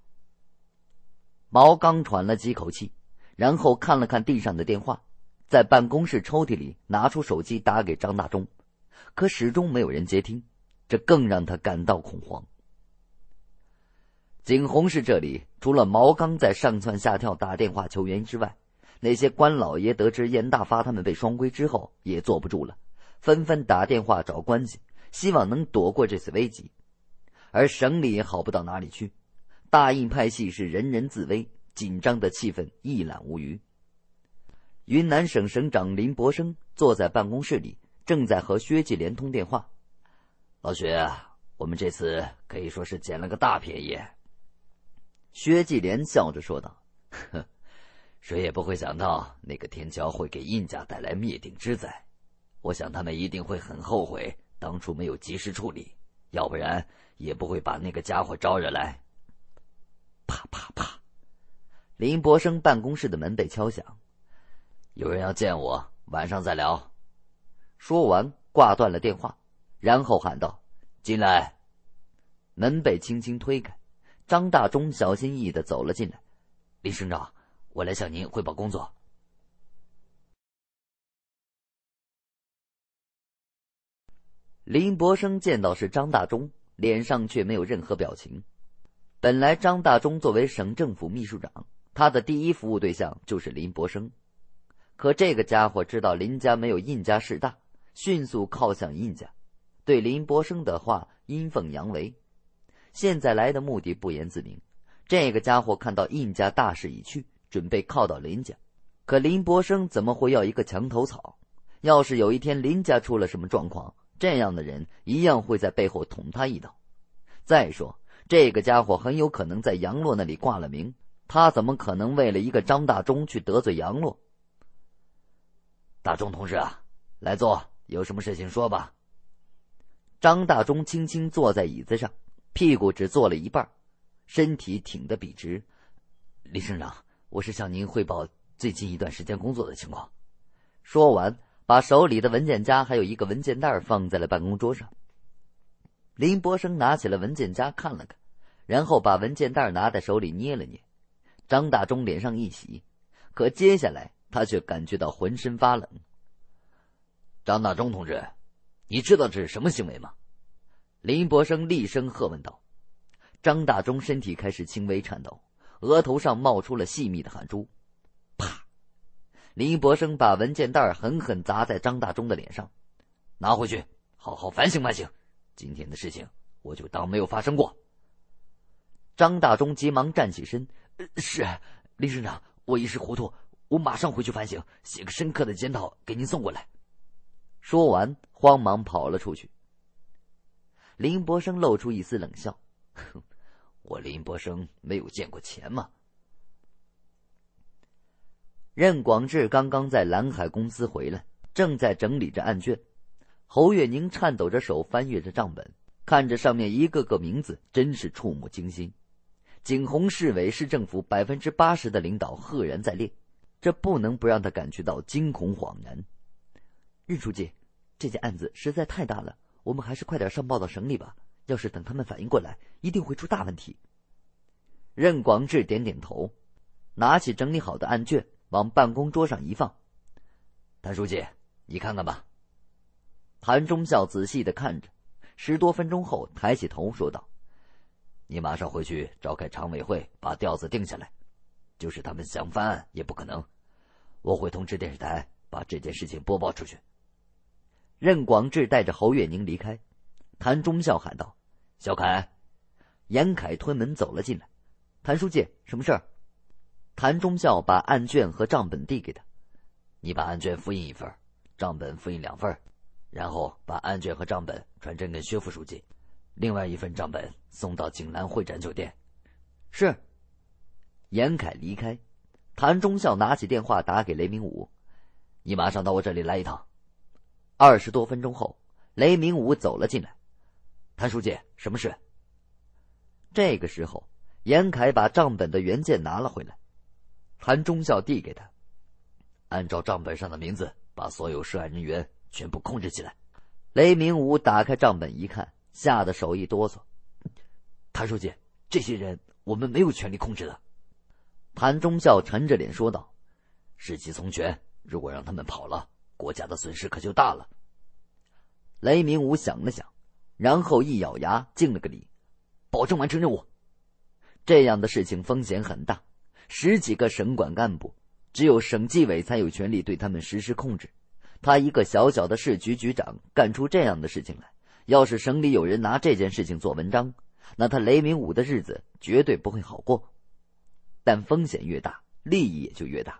毛刚喘了几口气，然后看了看地上的电话，在办公室抽屉里拿出手机打给张大忠，可始终没有人接听，这更让他感到恐慌。景洪市这里，除了毛刚在上蹿下跳打电话求援之外，那些官老爷得知严大发他们被双规之后，也坐不住了，纷纷打电话找关系，希望能躲过这次危机。而省里也好不到哪里去，大印派系是人人自危，紧张的气氛一览无余。云南省省长林伯生坐在办公室里，正在和薛继联通电话：“老薛，我们这次可以说是捡了个大便宜。”薛继连笑着说道：“呵，谁也不会想到那个天桥会给印家带来灭顶之灾，我想他们一定会很后悔当初没有及时处理，要不然。”也不会把那个家伙招惹来。啪啪啪，林伯生办公室的门被敲响，有人要见我，晚上再聊。说完挂断了电话，然后喊道：“进来。”门被轻轻推开，张大忠小心翼翼的走了进来。林省长，我来向您汇报工作。林伯生见到是张大忠。脸上却没有任何表情。本来张大忠作为省政府秘书长，他的第一服务对象就是林伯生，可这个家伙知道林家没有印家势大，迅速靠向印家，对林伯生的话阴奉阳违。现在来的目的不言自明，这个家伙看到印家大势已去，准备靠到林家。可林伯生怎么会要一个墙头草？要是有一天林家出了什么状况？这样的人一样会在背后捅他一刀。再说，这个家伙很有可能在杨洛那里挂了名，他怎么可能为了一个张大忠去得罪杨洛？大忠同志啊，来坐，有什么事情说吧。张大忠轻轻坐在椅子上，屁股只坐了一半，身体挺得笔直。李省长，我是向您汇报最近一段时间工作的情况。说完。把手里的文件夹还有一个文件袋放在了办公桌上。林伯生拿起了文件夹看了看，然后把文件袋拿在手里捏了捏。张大忠脸上一喜，可接下来他却感觉到浑身发冷。张大忠同志，你知道这是什么行为吗？林伯生厉声喝问道。张大忠身体开始轻微颤抖，额头上冒出了细密的汗珠。林伯生把文件袋狠狠砸在张大忠的脸上，拿回去好好反省反省。今天的事情我就当没有发生过。张大忠急忙站起身：“是，林省长，我一时糊涂，我马上回去反省，写个深刻的检讨给您送过来。”说完，慌忙跑了出去。林伯生露出一丝冷笑：“我林伯生没有见过钱吗？”任广志刚刚在蓝海公司回来，正在整理着案卷。侯月宁颤抖着手翻阅着账本，看着上面一个个名字，真是触目惊心。景洪市委市政府百分之八十的领导赫然在列，这不能不让他感觉到惊恐恍然。任书记，这件案子实在太大了，我们还是快点上报到省里吧。要是等他们反应过来，一定会出大问题。任广志点点头，拿起整理好的案卷。往办公桌上一放，谭书记，你看看吧。谭忠孝仔细的看着，十多分钟后抬起头说道：“你马上回去召开常委会，把调子定下来。就是他们想翻案也不可能。我会通知电视台把这件事情播报出去。”任广志带着侯月宁离开，谭忠孝喊道：“小凯。”严凯推门走了进来，“谭书记，什么事儿？”谭中校把案卷和账本递给他，你把案卷复印一份，账本复印两份，然后把案卷和账本传真给薛副书记，另外一份账本送到景兰会展酒店。是。严凯离开，谭中校拿起电话打给雷明武：“你马上到我这里来一趟。”二十多分钟后，雷明武走了进来。谭书记，什么事？这个时候，严凯把账本的原件拿了回来。谭忠孝递给他，按照账本上的名字，把所有涉案人员全部控制起来。雷明武打开账本一看，吓得手一哆嗦。谭书记，这些人我们没有权利控制的。谭忠孝沉着脸说道：“事急从权，如果让他们跑了，国家的损失可就大了。”雷明武想了想，然后一咬牙，敬了个礼：“保证完成任务。”这样的事情风险很大。十几个省管干部，只有省纪委才有权利对他们实施控制。他一个小小的市局局长干出这样的事情来，要是省里有人拿这件事情做文章，那他雷明武的日子绝对不会好过。但风险越大，利益也就越大。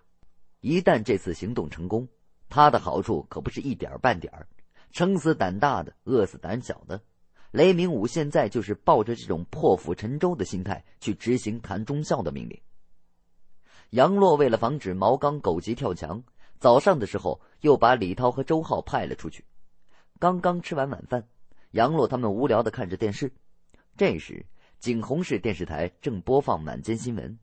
一旦这次行动成功，他的好处可不是一点半点儿。撑死胆大的，饿死胆小的。雷明武现在就是抱着这种破釜沉舟的心态去执行谭忠孝的命令。杨洛为了防止毛刚狗急跳墙，早上的时候又把李涛和周浩派了出去。刚刚吃完晚饭，杨洛他们无聊的看着电视。这时，景洪市电视台正播放晚间新闻。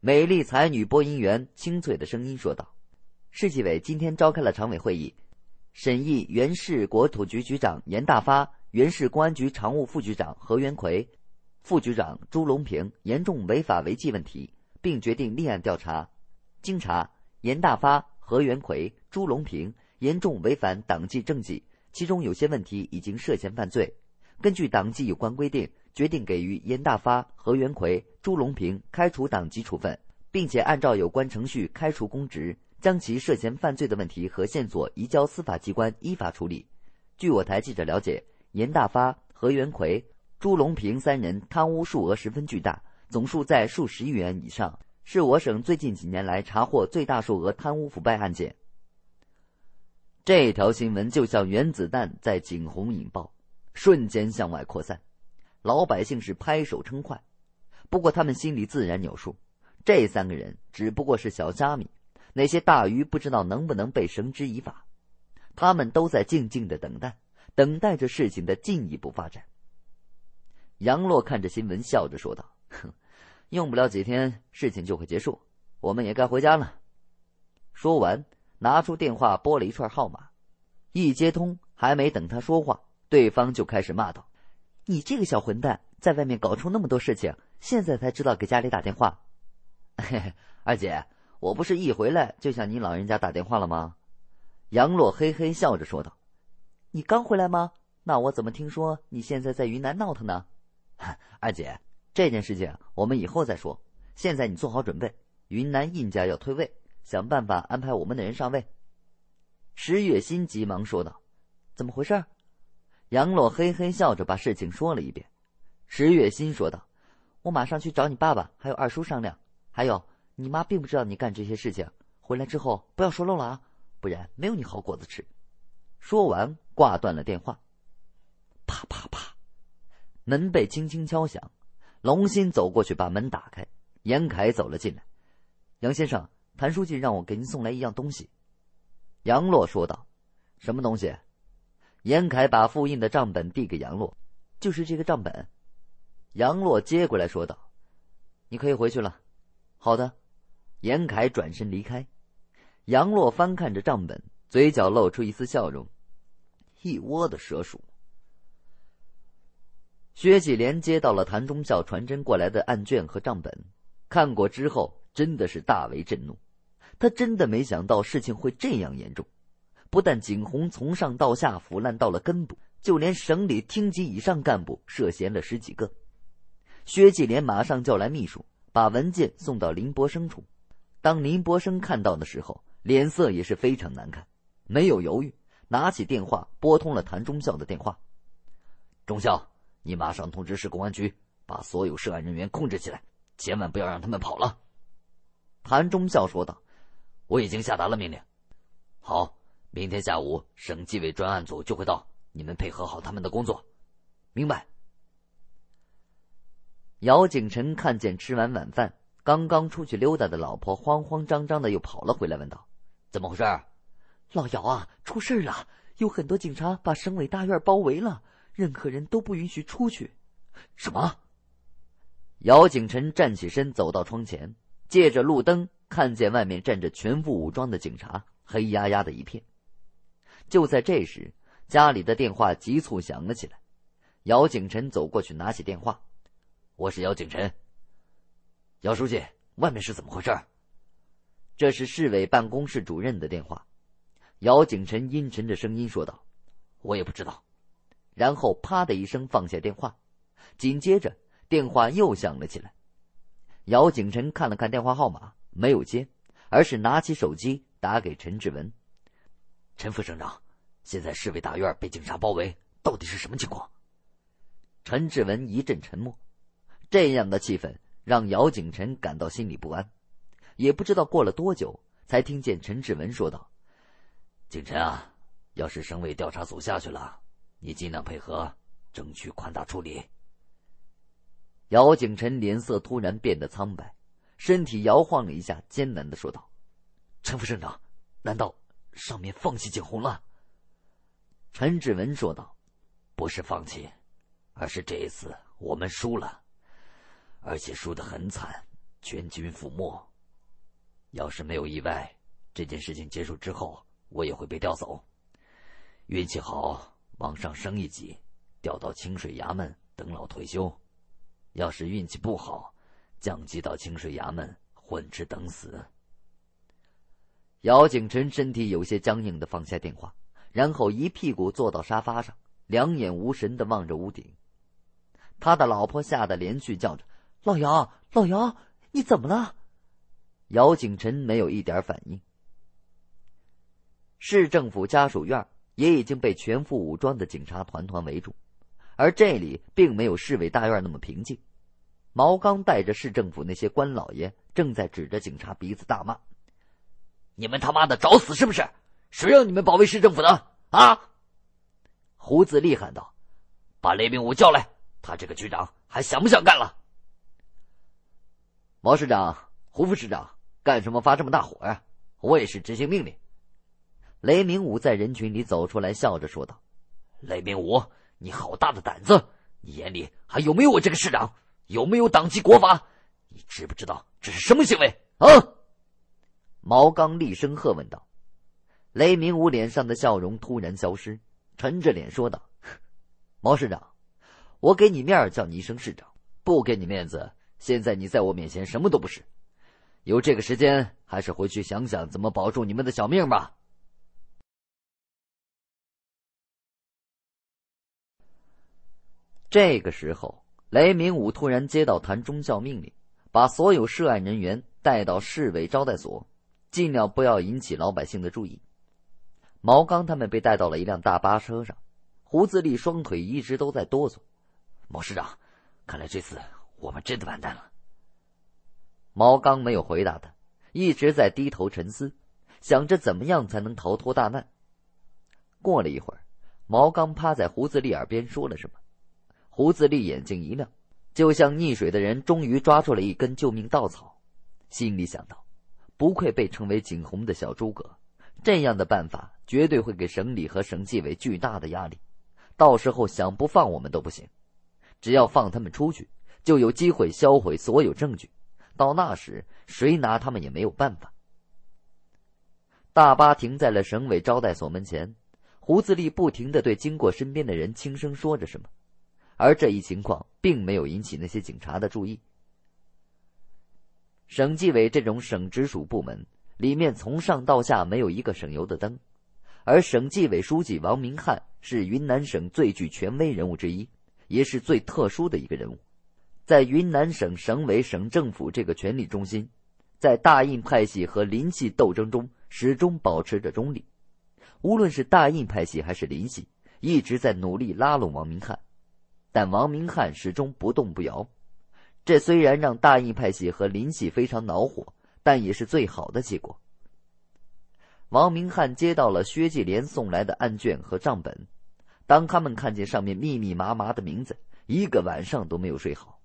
美丽才女播音员清脆的声音说道：“市纪委今天召开了常委会议，审议原市国土局局长严大发、原市公安局常务副局长何元奎、副局长朱龙平严重违法违纪问题。”并决定立案调查。经查，严大发、何元奎、朱龙平严重违反党纪政纪，其中有些问题已经涉嫌犯罪。根据党纪有关规定，决定给予严大发、何元奎、朱龙平开除党籍处分，并且按照有关程序开除公职，将其涉嫌犯罪的问题和线索移交司法机关依法处理。据我台记者了解，严大发、何元奎、朱龙平三人贪污数额十分巨大。总数在数十亿元以上，是我省最近几年来查获最大数额贪污腐败案件。这条新闻就像原子弹在景洪引爆，瞬间向外扩散，老百姓是拍手称快。不过他们心里自然有数，这三个人只不过是小虾米，那些大鱼不知道能不能被绳之以法。他们都在静静的等待，等待着事情的进一步发展。杨洛看着新闻，笑着说道。用不了几天，事情就会结束，我们也该回家了。说完，拿出电话拨了一串号码，一接通，还没等他说话，对方就开始骂道：“你这个小混蛋，在外面搞出那么多事情，现在才知道给家里打电话。”“嘿嘿，二姐，我不是一回来就向你老人家打电话了吗？”杨洛嘿嘿笑着说道。“你刚回来吗？那我怎么听说你现在在云南闹腾呢？”“ 二姐。”这件事情我们以后再说，现在你做好准备。云南印家要退位，想办法安排我们的人上位。”石月心急忙说道，“怎么回事？”杨洛嘿嘿笑着把事情说了一遍。石月心说道：“我马上去找你爸爸还有二叔商量。还有，你妈并不知道你干这些事情，回来之后不要说漏了啊，不然没有你好果子吃。”说完挂断了电话。啪啪啪，门被轻轻敲响。龙鑫走过去，把门打开。严凯走了进来。杨先生，谭书记让我给您送来一样东西。”杨洛说道。“什么东西？”严凯把复印的账本递给杨洛，“就是这个账本。”杨洛接过来说道：“你可以回去了。”“好的。”严凯转身离开。杨洛翻看着账本，嘴角露出一丝笑容：“一窝的蛇鼠。”薛继连接到了谭忠孝传真过来的案卷和账本，看过之后真的是大为震怒。他真的没想到事情会这样严重，不但景洪从上到下腐烂到了根部，就连省里厅级以上干部涉嫌了十几个。薛继连马上叫来秘书，把文件送到林伯生处。当林伯生看到的时候，脸色也是非常难看，没有犹豫，拿起电话拨通了谭忠孝的电话，忠孝。你马上通知市公安局，把所有涉案人员控制起来，千万不要让他们跑了。”谭忠孝说道，“我已经下达了命令。好，明天下午省纪委专案组就会到，你们配合好他们的工作，明白？”姚景臣看见吃完晚饭刚刚出去溜达的老婆，慌慌张张的又跑了回来，问道：“怎么回事？”“老姚啊，出事了，有很多警察把省委大院包围了。”任何人都不允许出去。什么？姚景晨站起身，走到窗前，借着路灯看见外面站着全副武装的警察，黑压压的一片。就在这时，家里的电话急促响了起来。姚景晨走过去，拿起电话：“我是姚景晨，姚书记，外面是怎么回事？”这是市委办公室主任的电话。姚景晨阴沉着声音说道：“我也不知道。”然后啪的一声放下电话，紧接着电话又响了起来。姚景辰看了看电话号码，没有接，而是拿起手机打给陈志文：“陈副省长，现在市委大院被警察包围，到底是什么情况？”陈志文一阵沉默。这样的气氛让姚景辰感到心里不安。也不知道过了多久，才听见陈志文说道：“景辰啊，要是省委调查组下去了。”你尽量配合，争取宽大处理。姚景臣脸色突然变得苍白，身体摇晃了一下，艰难的说道：“陈副省长，难道上面放弃景洪了？”陈志文说道：“不是放弃，而是这一次我们输了，而且输得很惨，全军覆没。要是没有意外，这件事情结束之后，我也会被调走。运气好。”往上升一级，调到清水衙门等老退休；要是运气不好，降级到清水衙门混吃等死。姚景臣身体有些僵硬的放下电话，然后一屁股坐到沙发上，两眼无神的望着屋顶。他的老婆吓得连续叫着：“老姚，老姚，你怎么了？”姚景臣没有一点反应。市政府家属院。也已经被全副武装的警察团团围住，而这里并没有市委大院那么平静。毛刚带着市政府那些官老爷正在指着警察鼻子大骂：“你们他妈的找死是不是？谁让你们保卫市政府的？”啊！胡子厉喊道：“把雷明武叫来，他这个局长还想不想干了？”毛市长、胡副市长干什么发这么大火呀？我也是执行命令。雷明武在人群里走出来，笑着说道：“雷明武，你好大的胆子！你眼里还有没有我这个市长？有没有党纪国法？你知不知道这是什么行为？啊！”毛刚厉声喝问道。雷明武脸上的笑容突然消失，沉着脸说道：“毛市长，我给你面叫你一声市长，不给你面子。现在你在我面前什么都不是。有这个时间，还是回去想想怎么保住你们的小命吧。”这个时候，雷明武突然接到谭中校命令，把所有涉案人员带到市委招待所，尽量不要引起老百姓的注意。毛刚他们被带到了一辆大巴车上，胡子力双腿一直都在哆嗦。毛师长，看来这次我们真的完蛋了。毛刚没有回答他，一直在低头沉思，想着怎么样才能逃脱大难。过了一会儿，毛刚趴在胡子力耳边说了什么。胡子立眼睛一亮，就像溺水的人终于抓住了一根救命稻草，心里想到：“不愧被称为景洪的小诸葛，这样的办法绝对会给省里和省纪委巨大的压力。到时候想不放我们都不行。只要放他们出去，就有机会销毁所有证据。到那时，谁拿他们也没有办法。”大巴停在了省委招待所门前，胡子立不停的对经过身边的人轻声说着什么。而这一情况并没有引起那些警察的注意。省纪委这种省直属部门里面，从上到下没有一个省油的灯。而省纪委书记王明汉是云南省最具权威人物之一，也是最特殊的一个人物。在云南省省委、省政府这个权力中心，在大印派系和林系斗争中，始终保持着中立。无论是大印派系还是林系，一直在努力拉拢王明汉。但王明翰始终不动不摇，这虽然让大印派系和林系非常恼火，但也是最好的结果。王明翰接到了薛继连送来的案卷和账本，当他们看见上面密密麻麻的名字，一个晚上都没有睡好。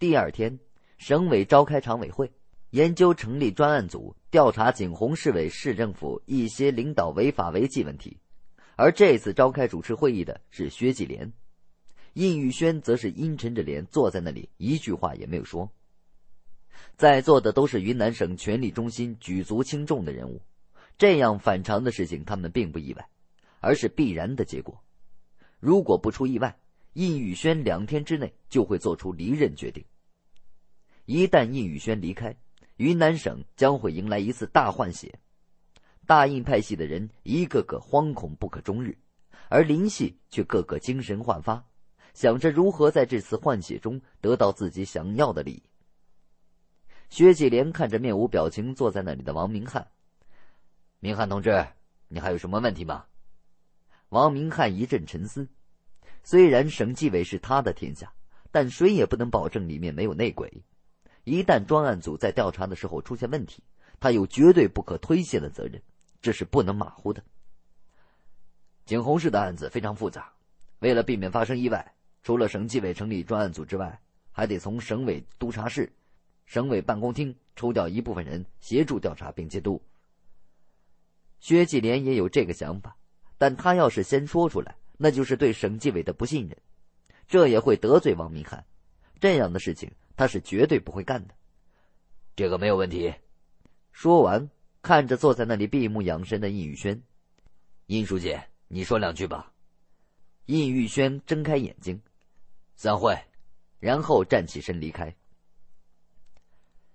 第二天，省委召开常委会，研究成立专案组，调查景洪市委市政府一些领导违法违纪问题，而这次召开主持会议的是薛继连。印玉轩则是阴沉着脸坐在那里，一句话也没有说。在座的都是云南省权力中心举足轻重的人物，这样反常的事情他们并不意外，而是必然的结果。如果不出意外，印玉轩两天之内就会做出离任决定。一旦印玉轩离开，云南省将会迎来一次大换血。大印派系的人一个个惶恐不可终日，而林系却个个精神焕发。想着如何在这次换血中得到自己想要的利益。薛继莲看着面无表情坐在那里的王明汉，明汉同志，你还有什么问题吗？王明汉一阵沉思。虽然省纪委是他的天下，但谁也不能保证里面没有内鬼。一旦专案组在调查的时候出现问题，他有绝对不可推卸的责任，这是不能马虎的。景洪市的案子非常复杂，为了避免发生意外。除了省纪委成立专案组之外，还得从省委督查室、省委办公厅抽调一部分人协助调查并监督。薛继莲也有这个想法，但他要是先说出来，那就是对省纪委的不信任，这也会得罪王明汉。这样的事情他是绝对不会干的。这个没有问题。说完，看着坐在那里闭目养神的印玉轩，印书记，你说两句吧。印玉轩睁开眼睛。散会，然后站起身离开。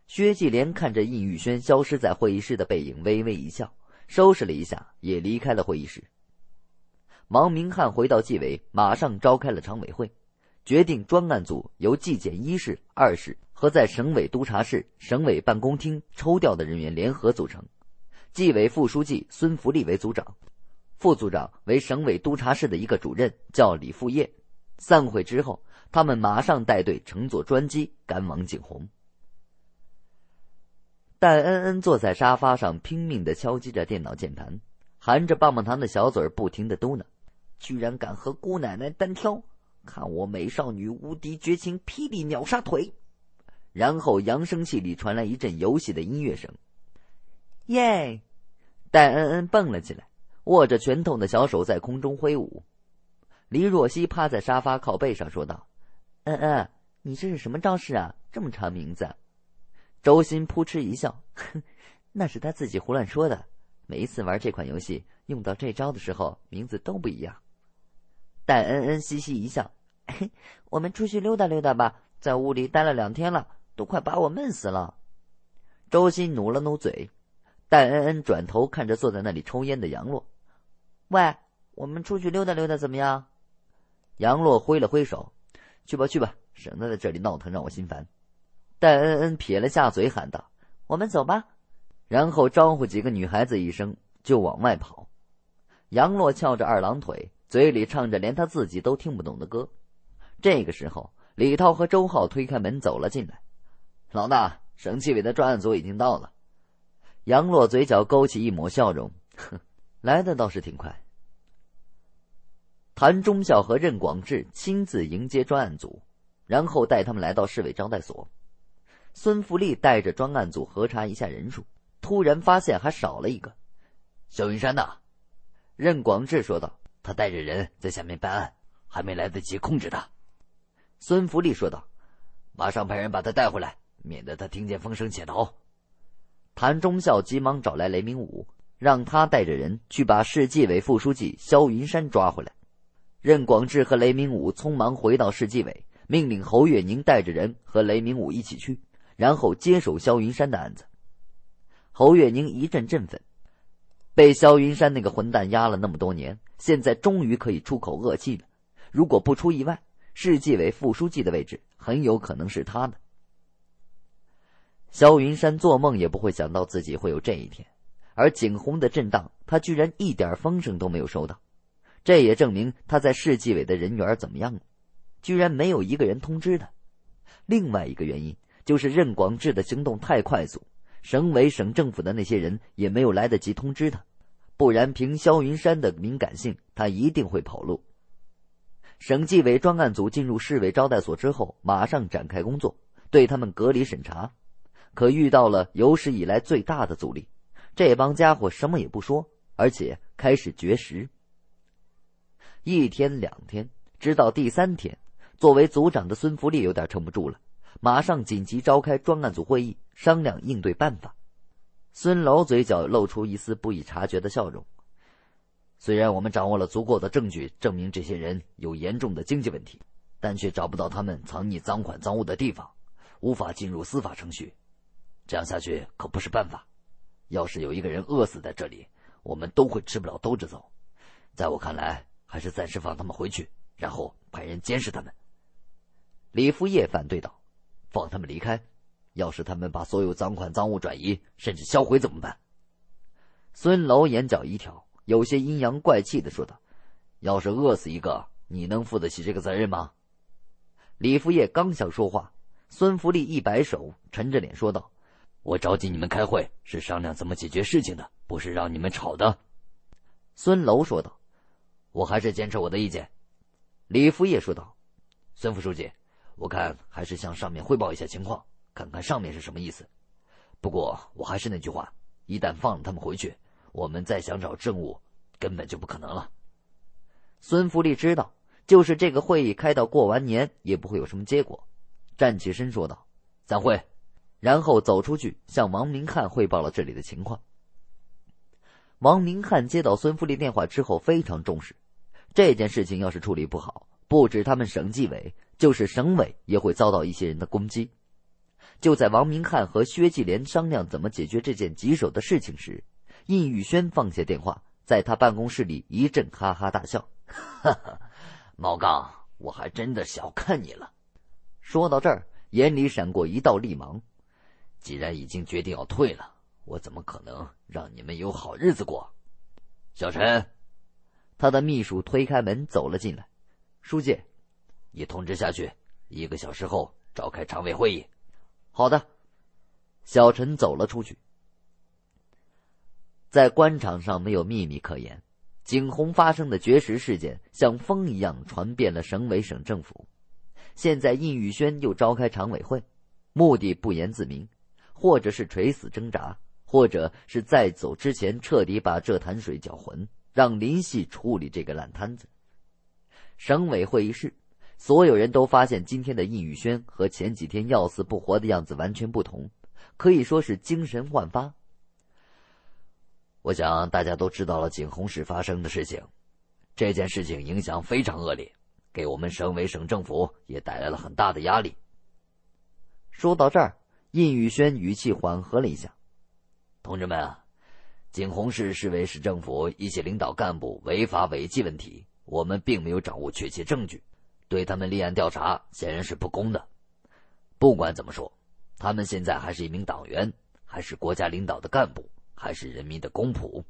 薛继莲看着印玉轩消失在会议室的背影，微微一笑，收拾了一下，也离开了会议室。王明汉回到纪委，马上召开了常委会，决定专案组由纪检一室、二室和在省委督查室、省委办公厅抽调的人员联合组成，纪委副书记孙福利为组长，副组长为省委督查室的一个主任，叫李富业。散会之后。他们马上带队乘坐专机赶往景洪。戴恩恩坐在沙发上，拼命的敲击着电脑键盘，含着棒棒糖的小嘴不停的嘟囔：“居然敢和姑奶奶单挑，看我美少女无敌绝情霹雳秒杀腿！”然后扬声器里传来一阵游戏的音乐声。耶！戴恩恩蹦了起来，握着拳头的小手在空中挥舞。李若曦趴在沙发靠背上说道。恩恩，你这是什么招式啊？这么长名字。周鑫扑哧一笑，那是他自己胡乱说的。每次玩这款游戏，用到这招的时候，名字都不一样。戴恩恩嘻嘻一笑，我们出去溜达溜达吧，在屋里待了两天了，都快把我闷死了。周鑫努了努嘴，戴恩恩转头看着坐在那里抽烟的杨洛，喂，我们出去溜达溜达怎么样？杨洛挥了挥手。去吧去吧，省得在这里闹腾，让我心烦。戴恩恩撇了下嘴，喊道：“我们走吧。”然后招呼几个女孩子一声，就往外跑。杨洛翘着二郎腿，嘴里唱着连他自己都听不懂的歌。这个时候，李涛和周浩推开门走了进来。老大，省纪委的专案组已经到了。杨洛嘴角勾起一抹笑容，哼，来的倒是挺快。谭忠孝和任广志亲自迎接专案组，然后带他们来到市委招待所。孙福利带着专案组核查一下人数，突然发现还少了一个。肖云山呐，任广志说道：“他带着人在下面办案，还没来得及控制他。”孙福利说道：“马上派人把他带回来，免得他听见风声潜逃。”谭忠孝急忙找来雷明武，让他带着人去把市纪委副书记肖云山抓回来。任广志和雷明武匆忙回到市纪委，命令侯月宁带着人和雷明武一起去，然后接手肖云山的案子。侯月宁一阵振奋，被肖云山那个混蛋压了那么多年，现在终于可以出口恶气了。如果不出意外，市纪委副书记的位置很有可能是他的。肖云山做梦也不会想到自己会有这一天，而景洪的震荡，他居然一点风声都没有收到。这也证明他在市纪委的人缘怎么样了？居然没有一个人通知他。另外一个原因就是任广志的行动太快速，省委、省政府的那些人也没有来得及通知他。不然，凭萧云山的敏感性，他一定会跑路。省纪委专案组进入市委招待所之后，马上展开工作，对他们隔离审查，可遇到了有史以来最大的阻力。这帮家伙什么也不说，而且开始绝食。一天两天，直到第三天，作为组长的孙福利有点撑不住了，马上紧急召开专案组会议，商量应对办法。孙老嘴角露出一丝不易察觉的笑容。虽然我们掌握了足够的证据，证明这些人有严重的经济问题，但却找不到他们藏匿赃款赃物的地方，无法进入司法程序。这样下去可不是办法。要是有一个人饿死在这里，我们都会吃不了兜着走。在我看来。还是暂时放他们回去，然后派人监视他们。李福业反对道：“放他们离开，要是他们把所有赃款赃物转移，甚至销毁，怎么办？”孙楼眼角一挑，有些阴阳怪气的说道：“要是饿死一个，你能负得起这个责任吗？”李福业刚想说话，孙福利一摆手，沉着脸说道：“我召集你们开会，是商量怎么解决事情的，不是让你们吵的。”孙楼说道。我还是坚持我的意见，李副业说道：“孙副书记，我看还是向上面汇报一下情况，看看上面是什么意思。不过我还是那句话，一旦放了他们回去，我们再想找政务，根本就不可能了。”孙福利知道，就是这个会议开到过完年也不会有什么结果，站起身说道：“散会。”然后走出去向王明汉汇报了这里的情况。王明汉接到孙福利电话之后，非常重视这件事情。要是处理不好，不止他们省纪委，就是省委也会遭到一些人的攻击。就在王明汉和薛继莲商量怎么解决这件棘手的事情时，印玉轩放下电话，在他办公室里一阵哈哈大笑：“哈哈，毛刚，我还真的小看你了。”说到这儿，眼里闪过一道厉芒。既然已经决定要退了。我怎么可能让你们有好日子过？小陈，他的秘书推开门走了进来。书记，你通知下去，一个小时后召开常委会议。好的。小陈走了出去。在官场上没有秘密可言，景洪发生的绝食事件像风一样传遍了省委省政府。现在印玉轩又召开常委会，目的不言自明，或者是垂死挣扎。或者是在走之前彻底把这潭水搅浑，让林系处理这个烂摊子。省委会议室，所有人都发现今天的印宇轩和前几天要死不活的样子完全不同，可以说是精神焕发。我想大家都知道了景洪市发生的事情，这件事情影响非常恶劣，给我们省委省政府也带来了很大的压力。说到这儿，印雨轩语气缓和了一下。同志们啊，景洪市市委、市政府一些领导干部违法违纪问题，我们并没有掌握确切证据，对他们立案调查显然是不公的。不管怎么说，他们现在还是一名党员，还是国家领导的干部，还是人民的公仆。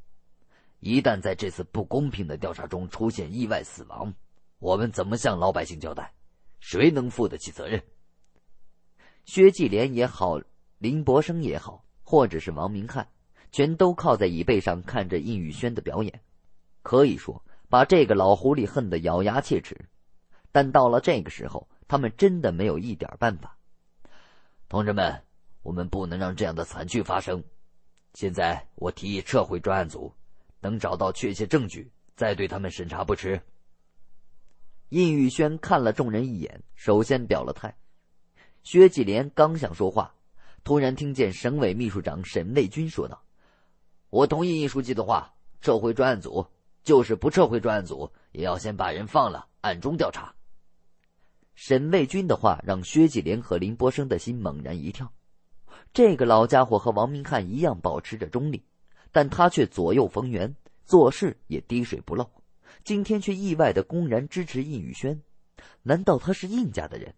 一旦在这次不公平的调查中出现意外死亡，我们怎么向老百姓交代？谁能负得起责任？薛继莲也好，林伯生也好。或者是王明汉，全都靠在椅背上看着印玉轩的表演，可以说把这个老狐狸恨得咬牙切齿。但到了这个时候，他们真的没有一点办法。同志们，我们不能让这样的惨剧发生。现在我提议撤回专案组，等找到确切证据再对他们审查不迟。印玉轩看了众人一眼，首先表了态。薛继莲刚想说话。突然听见省委秘书长沈卫军说道：“我同意易书记的话，撤回专案组。就是不撤回专案组，也要先把人放了，暗中调查。”沈卫军的话让薛继连和林波生的心猛然一跳。这个老家伙和王明汉一样保持着中立，但他却左右逢源，做事也滴水不漏。今天却意外的公然支持印宇轩，难道他是印家的人？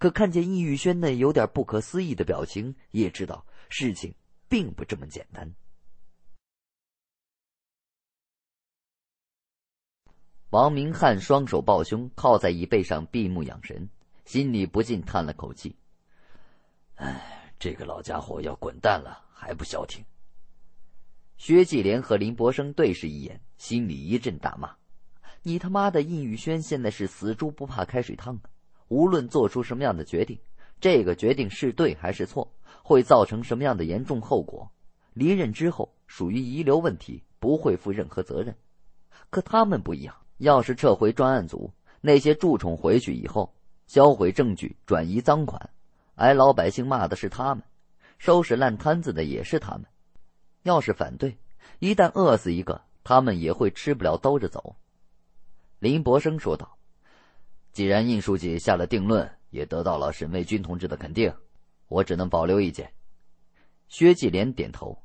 可看见易玉轩那有点不可思议的表情，也知道事情并不这么简单。王明汉双手抱胸，靠在椅背上，闭目养神，心里不禁叹了口气：“哎，这个老家伙要滚蛋了，还不消停。”薛继莲和林伯生对视一眼，心里一阵大骂：“你他妈的，易玉轩现在是死猪不怕开水烫啊！”无论做出什么样的决定，这个决定是对还是错，会造成什么样的严重后果，离任之后属于遗留问题，不会负任何责任。可他们不一样，要是撤回专案组，那些蛀虫回去以后，销毁证据、转移赃款，挨老百姓骂的是他们，收拾烂摊子的也是他们。要是反对，一旦饿死一个，他们也会吃不了兜着走。”林伯生说道。既然印书记下了定论，也得到了沈卫军同志的肯定，我只能保留意见。薛继连点头，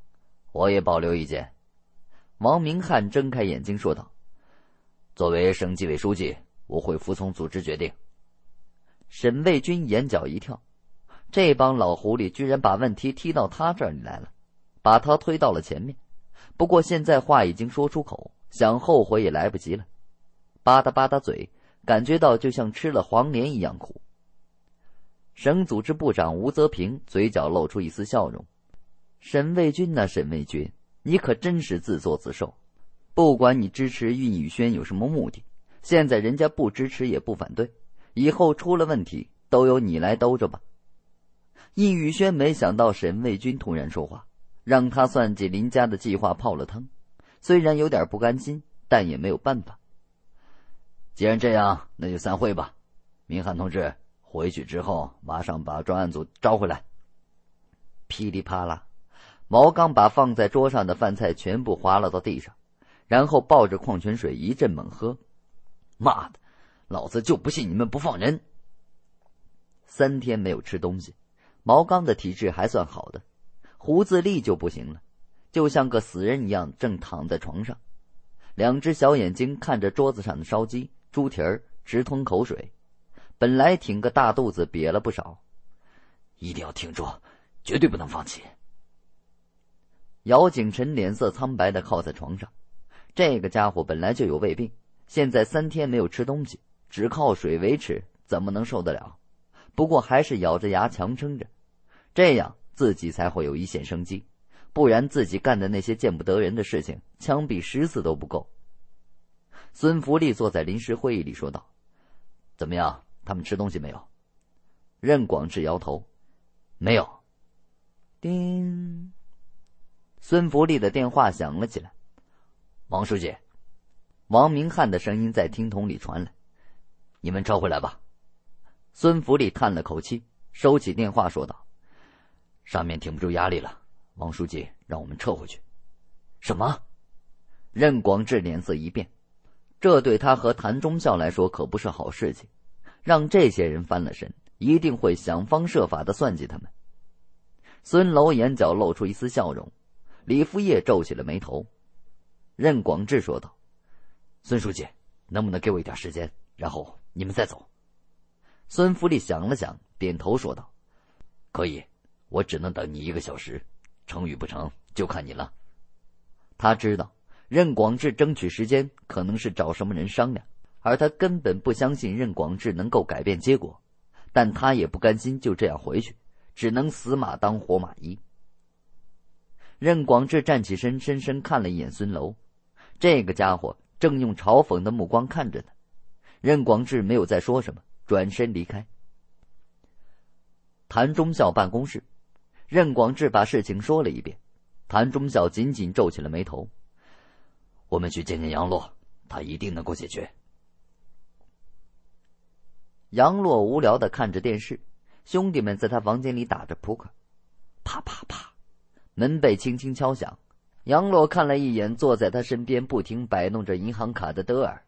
我也保留意见。王明汉睁开眼睛说道：“作为省纪委书记，我会服从组织决定。”沈卫军眼角一跳，这帮老狐狸居然把问题踢到他这里来了，把他推到了前面。不过现在话已经说出口，想后悔也来不及了。吧嗒吧嗒嘴。感觉到就像吃了黄连一样苦。省组织部长吴泽平嘴角露出一丝笑容：“沈卫军啊，沈卫军，你可真是自作自受。不管你支持玉宇轩有什么目的，现在人家不支持也不反对，以后出了问题都由你来兜着吧。”易宇轩没想到沈卫军突然说话，让他算计林家的计划泡了汤。虽然有点不甘心，但也没有办法。既然这样，那就散会吧。明翰同志回去之后，马上把专案组招回来。噼里啪啦，毛刚把放在桌上的饭菜全部滑落到地上，然后抱着矿泉水一阵猛喝。妈的，老子就不信你们不放人。三天没有吃东西，毛刚的体质还算好的，胡自立就不行了，就像个死人一样，正躺在床上，两只小眼睛看着桌子上的烧鸡。猪蹄儿直吞口水，本来挺个大肚子瘪了不少，一定要挺住，绝对不能放弃。姚景辰脸色苍白的靠在床上，这个家伙本来就有胃病，现在三天没有吃东西，只靠水维持，怎么能受得了？不过还是咬着牙强撑着，这样自己才会有一线生机，不然自己干的那些见不得人的事情，枪毙十次都不够。孙福利坐在临时会议里说道：“怎么样？他们吃东西没有？”任广志摇头：“没有。”叮。孙福利的电话响了起来。王书记，王明汉的声音在听筒里传来：“你们撤回来吧。”孙福利叹了口气，收起电话说道：“上面挺不住压力了，王书记，让我们撤回去。”什么？任广志脸色一变。这对他和谭忠孝来说可不是好事情，让这些人翻了身，一定会想方设法的算计他们。孙楼眼角露出一丝笑容，李富业皱起了眉头。任广志说道：“孙书记，能不能给我一点时间，然后你们再走？”孙福利想了想，点头说道：“可以，我只能等你一个小时，成与不成就看你了。”他知道。任广志争取时间，可能是找什么人商量，而他根本不相信任广志能够改变结果，但他也不甘心就这样回去，只能死马当活马医。任广志站起身，深深看了一眼孙楼，这个家伙正用嘲讽的目光看着他。任广志没有再说什么，转身离开。谭忠孝办公室，任广志把事情说了一遍，谭忠孝紧紧皱起了眉头。我们去见见杨洛，他一定能够解决。杨洛无聊的看着电视，兄弟们在他房间里打着扑克，啪啪啪，门被轻轻敲响。杨洛看了一眼坐在他身边不停摆弄着银行卡的德尔，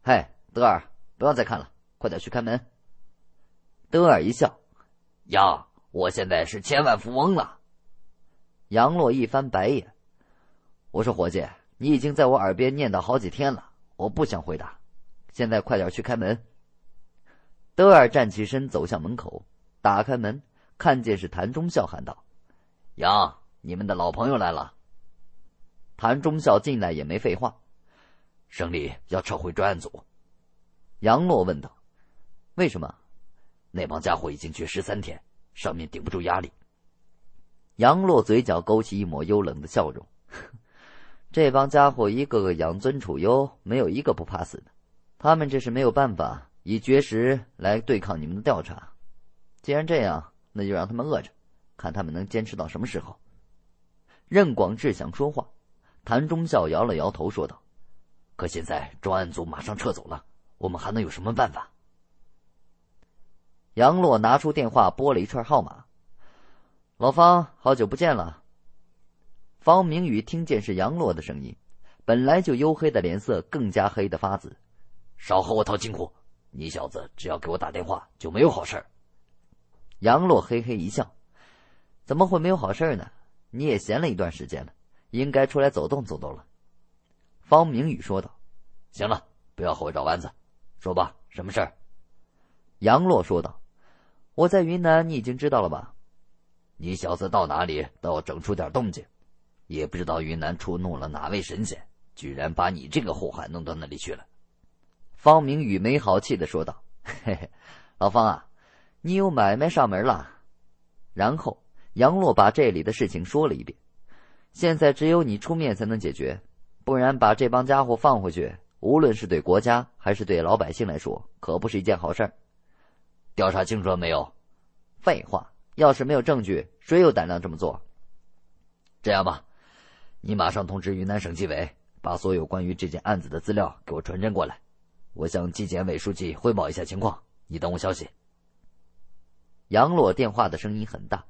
嗨，德尔，不要再看了，快点去开门。德尔一笑，呀，我现在是千万富翁了。杨洛一翻白眼，我说，伙计。你已经在我耳边念叨好几天了，我不想回答。现在快点去开门。德尔站起身走向门口，打开门，看见是谭忠孝，喊道：“杨，你们的老朋友来了。”谭忠孝进来也没废话：“省里要撤回专案组。”杨洛问道：“为什么？那帮家伙已经去十三天，上面顶不住压力。”杨洛嘴角勾起一抹幽冷的笑容。这帮家伙一个个养尊处优，没有一个不怕死的。他们这是没有办法，以绝食来对抗你们的调查。既然这样，那就让他们饿着，看他们能坚持到什么时候。任广志想说话，谭忠孝摇了摇头说道：“可现在专案组马上撤走了，我们还能有什么办法？”杨洛拿出电话拨了一串号码：“老方，好久不见了。”方明宇听见是杨洛的声音，本来就黝黑的脸色更加黑的发紫。少和我套近乎，你小子只要给我打电话就没有好事儿。杨洛嘿嘿一笑：“怎么会没有好事呢？你也闲了一段时间了，应该出来走动走动了。”方明宇说道：“行了，不要和我绕弯子，说吧，什么事儿？”杨洛说道：“我在云南，你已经知道了吧？你小子到哪里都要整出点动静。”也不知道云南触怒了哪位神仙，居然把你这个祸害弄到那里去了。方明宇没好气的说道：“嘿嘿，老方啊，你有买卖上门了。”然后杨洛把这里的事情说了一遍。现在只有你出面才能解决，不然把这帮家伙放回去，无论是对国家还是对老百姓来说，可不是一件好事儿。调查清楚了没有？废话，要是没有证据，谁有胆量这么做？这样吧。你马上通知云南省纪委，把所有关于这件案子的资料给我传真过来。我向纪检委书记汇报一下情况。你等我消息。杨洛电话的声音很大，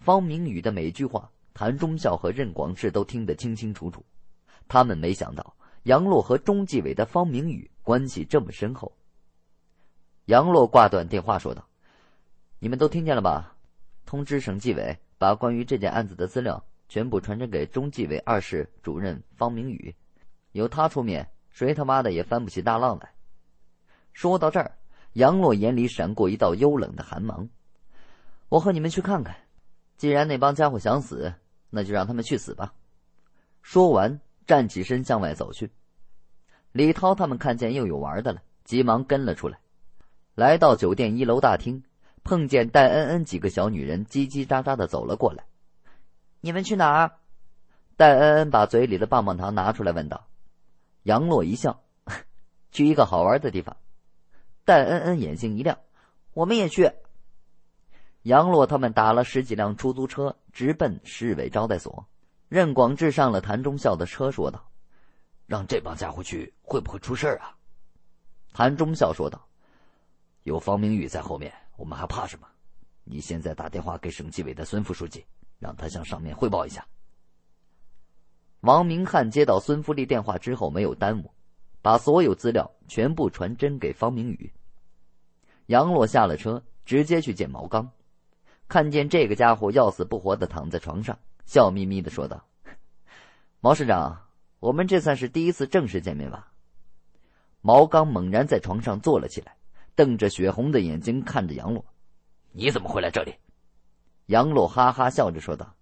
方明宇的每句话，谭忠孝和任广志都听得清清楚楚。他们没想到杨洛和中纪委的方明宇关系这么深厚。杨洛挂断电话说道：“你们都听见了吧？通知省纪委，把关于这件案子的资料。”全部传真给中纪委二室主任方明宇，由他出面，谁他妈的也翻不起大浪来。说到这儿，杨洛眼里闪过一道幽冷的寒芒。我和你们去看看，既然那帮家伙想死，那就让他们去死吧。说完，站起身向外走去。李涛他们看见又有玩的了，急忙跟了出来。来到酒店一楼大厅，碰见戴恩恩几个小女人叽叽喳喳的走了过来。你们去哪儿？戴恩恩把嘴里的棒棒糖拿出来问道。杨洛一笑：“ 去一个好玩的地方。”戴恩恩眼睛一亮：“我们也去。”杨洛他们打了十几辆出租车，直奔市委招待所。任广志上了谭忠孝的车，说道：“让这帮家伙去，会不会出事啊？”谭忠孝说道：“有方明宇在后面，我们还怕什么？你现在打电话给省纪委的孙副书记。”让他向上面汇报一下。王明汉接到孙福利电话之后，没有耽误，把所有资料全部传真给方明宇。杨洛下了车，直接去见毛刚。看见这个家伙要死不活的躺在床上，笑眯眯的说道：“毛市长，我们这算是第一次正式见面吧？”毛刚猛然在床上坐了起来，瞪着血红的眼睛看着杨洛：“你怎么会来这里？”杨洛哈哈笑着说道：“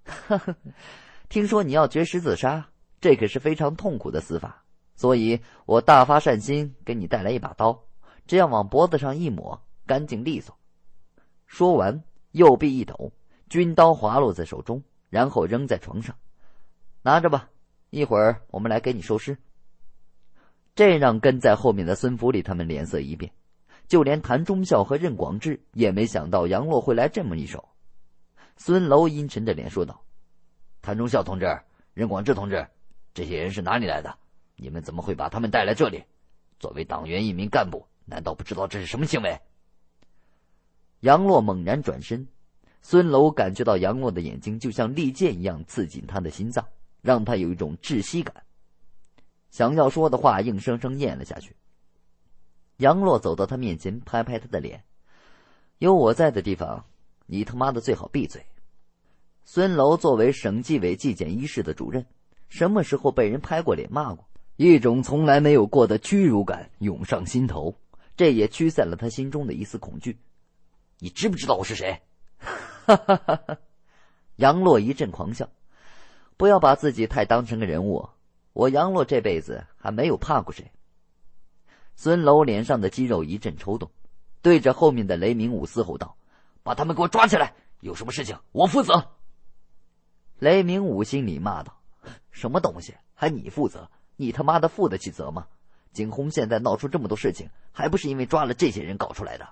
听说你要绝食自杀，这可是非常痛苦的死法。所以我大发善心，给你带来一把刀，这样往脖子上一抹，干净利索。”说完，右臂一抖，军刀滑落在手中，然后扔在床上。“拿着吧，一会儿我们来给你收尸。”这让跟在后面的孙福礼他们脸色一变，就连谭忠孝和任广志也没想到杨洛会来这么一手。孙楼阴沉着脸说道：“谭忠孝同志，任广志同志，这些人是哪里来的？你们怎么会把他们带来这里？作为党员，一名干部，难道不知道这是什么行为？”杨洛猛然转身，孙楼感觉到杨洛的眼睛就像利剑一样刺进他的心脏，让他有一种窒息感，想要说的话硬生生咽了下去。杨洛走到他面前，拍拍他的脸：“有我在的地方。”你他妈的最好闭嘴！孙楼作为省纪委纪检一室的主任，什么时候被人拍过脸骂过？一种从来没有过的屈辱感涌上心头，这也驱散了他心中的一丝恐惧。你知不知道我是谁？哈哈哈哈杨洛一阵狂笑。不要把自己太当成个人物，我杨洛这辈子还没有怕过谁。孙楼脸上的肌肉一阵抽动，对着后面的雷鸣武嘶吼道。把他们给我抓起来！有什么事情我负责。雷明武心里骂道：“什么东西还你负责？你他妈的负得起责吗？”景洪现在闹出这么多事情，还不是因为抓了这些人搞出来的？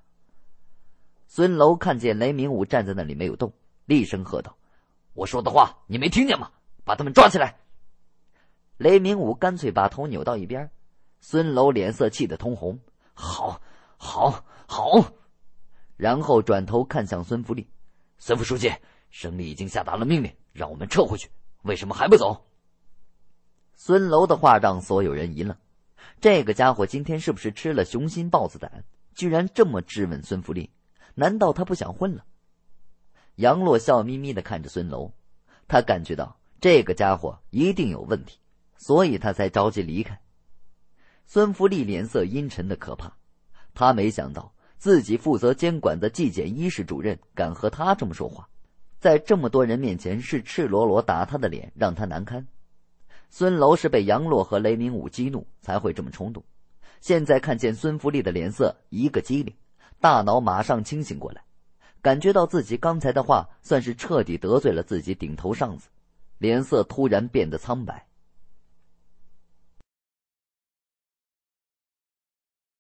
孙楼看见雷明武站在那里没有动，厉声喝道：“我说的话你没听见吗？把他们抓起来！”雷明武干脆把头扭到一边。孙楼脸色气得通红：“好，好，好！”然后转头看向孙福利：“孙副书记，省里已经下达了命令，让我们撤回去，为什么还不走？孙楼的话让所有人一愣，这个家伙今天是不是吃了雄心豹子胆，居然这么质问孙福利？难道他不想混了？杨洛笑眯眯的看着孙楼，他感觉到这个家伙一定有问题，所以他才着急离开。孙福利脸色阴沉的可怕，他没想到。自己负责监管的纪检一室主任敢和他这么说话，在这么多人面前是赤裸裸打他的脸，让他难堪。孙楼是被杨洛和雷明武激怒才会这么冲动，现在看见孙福利的脸色一个机灵，大脑马上清醒过来，感觉到自己刚才的话算是彻底得罪了自己顶头上司，脸色突然变得苍白。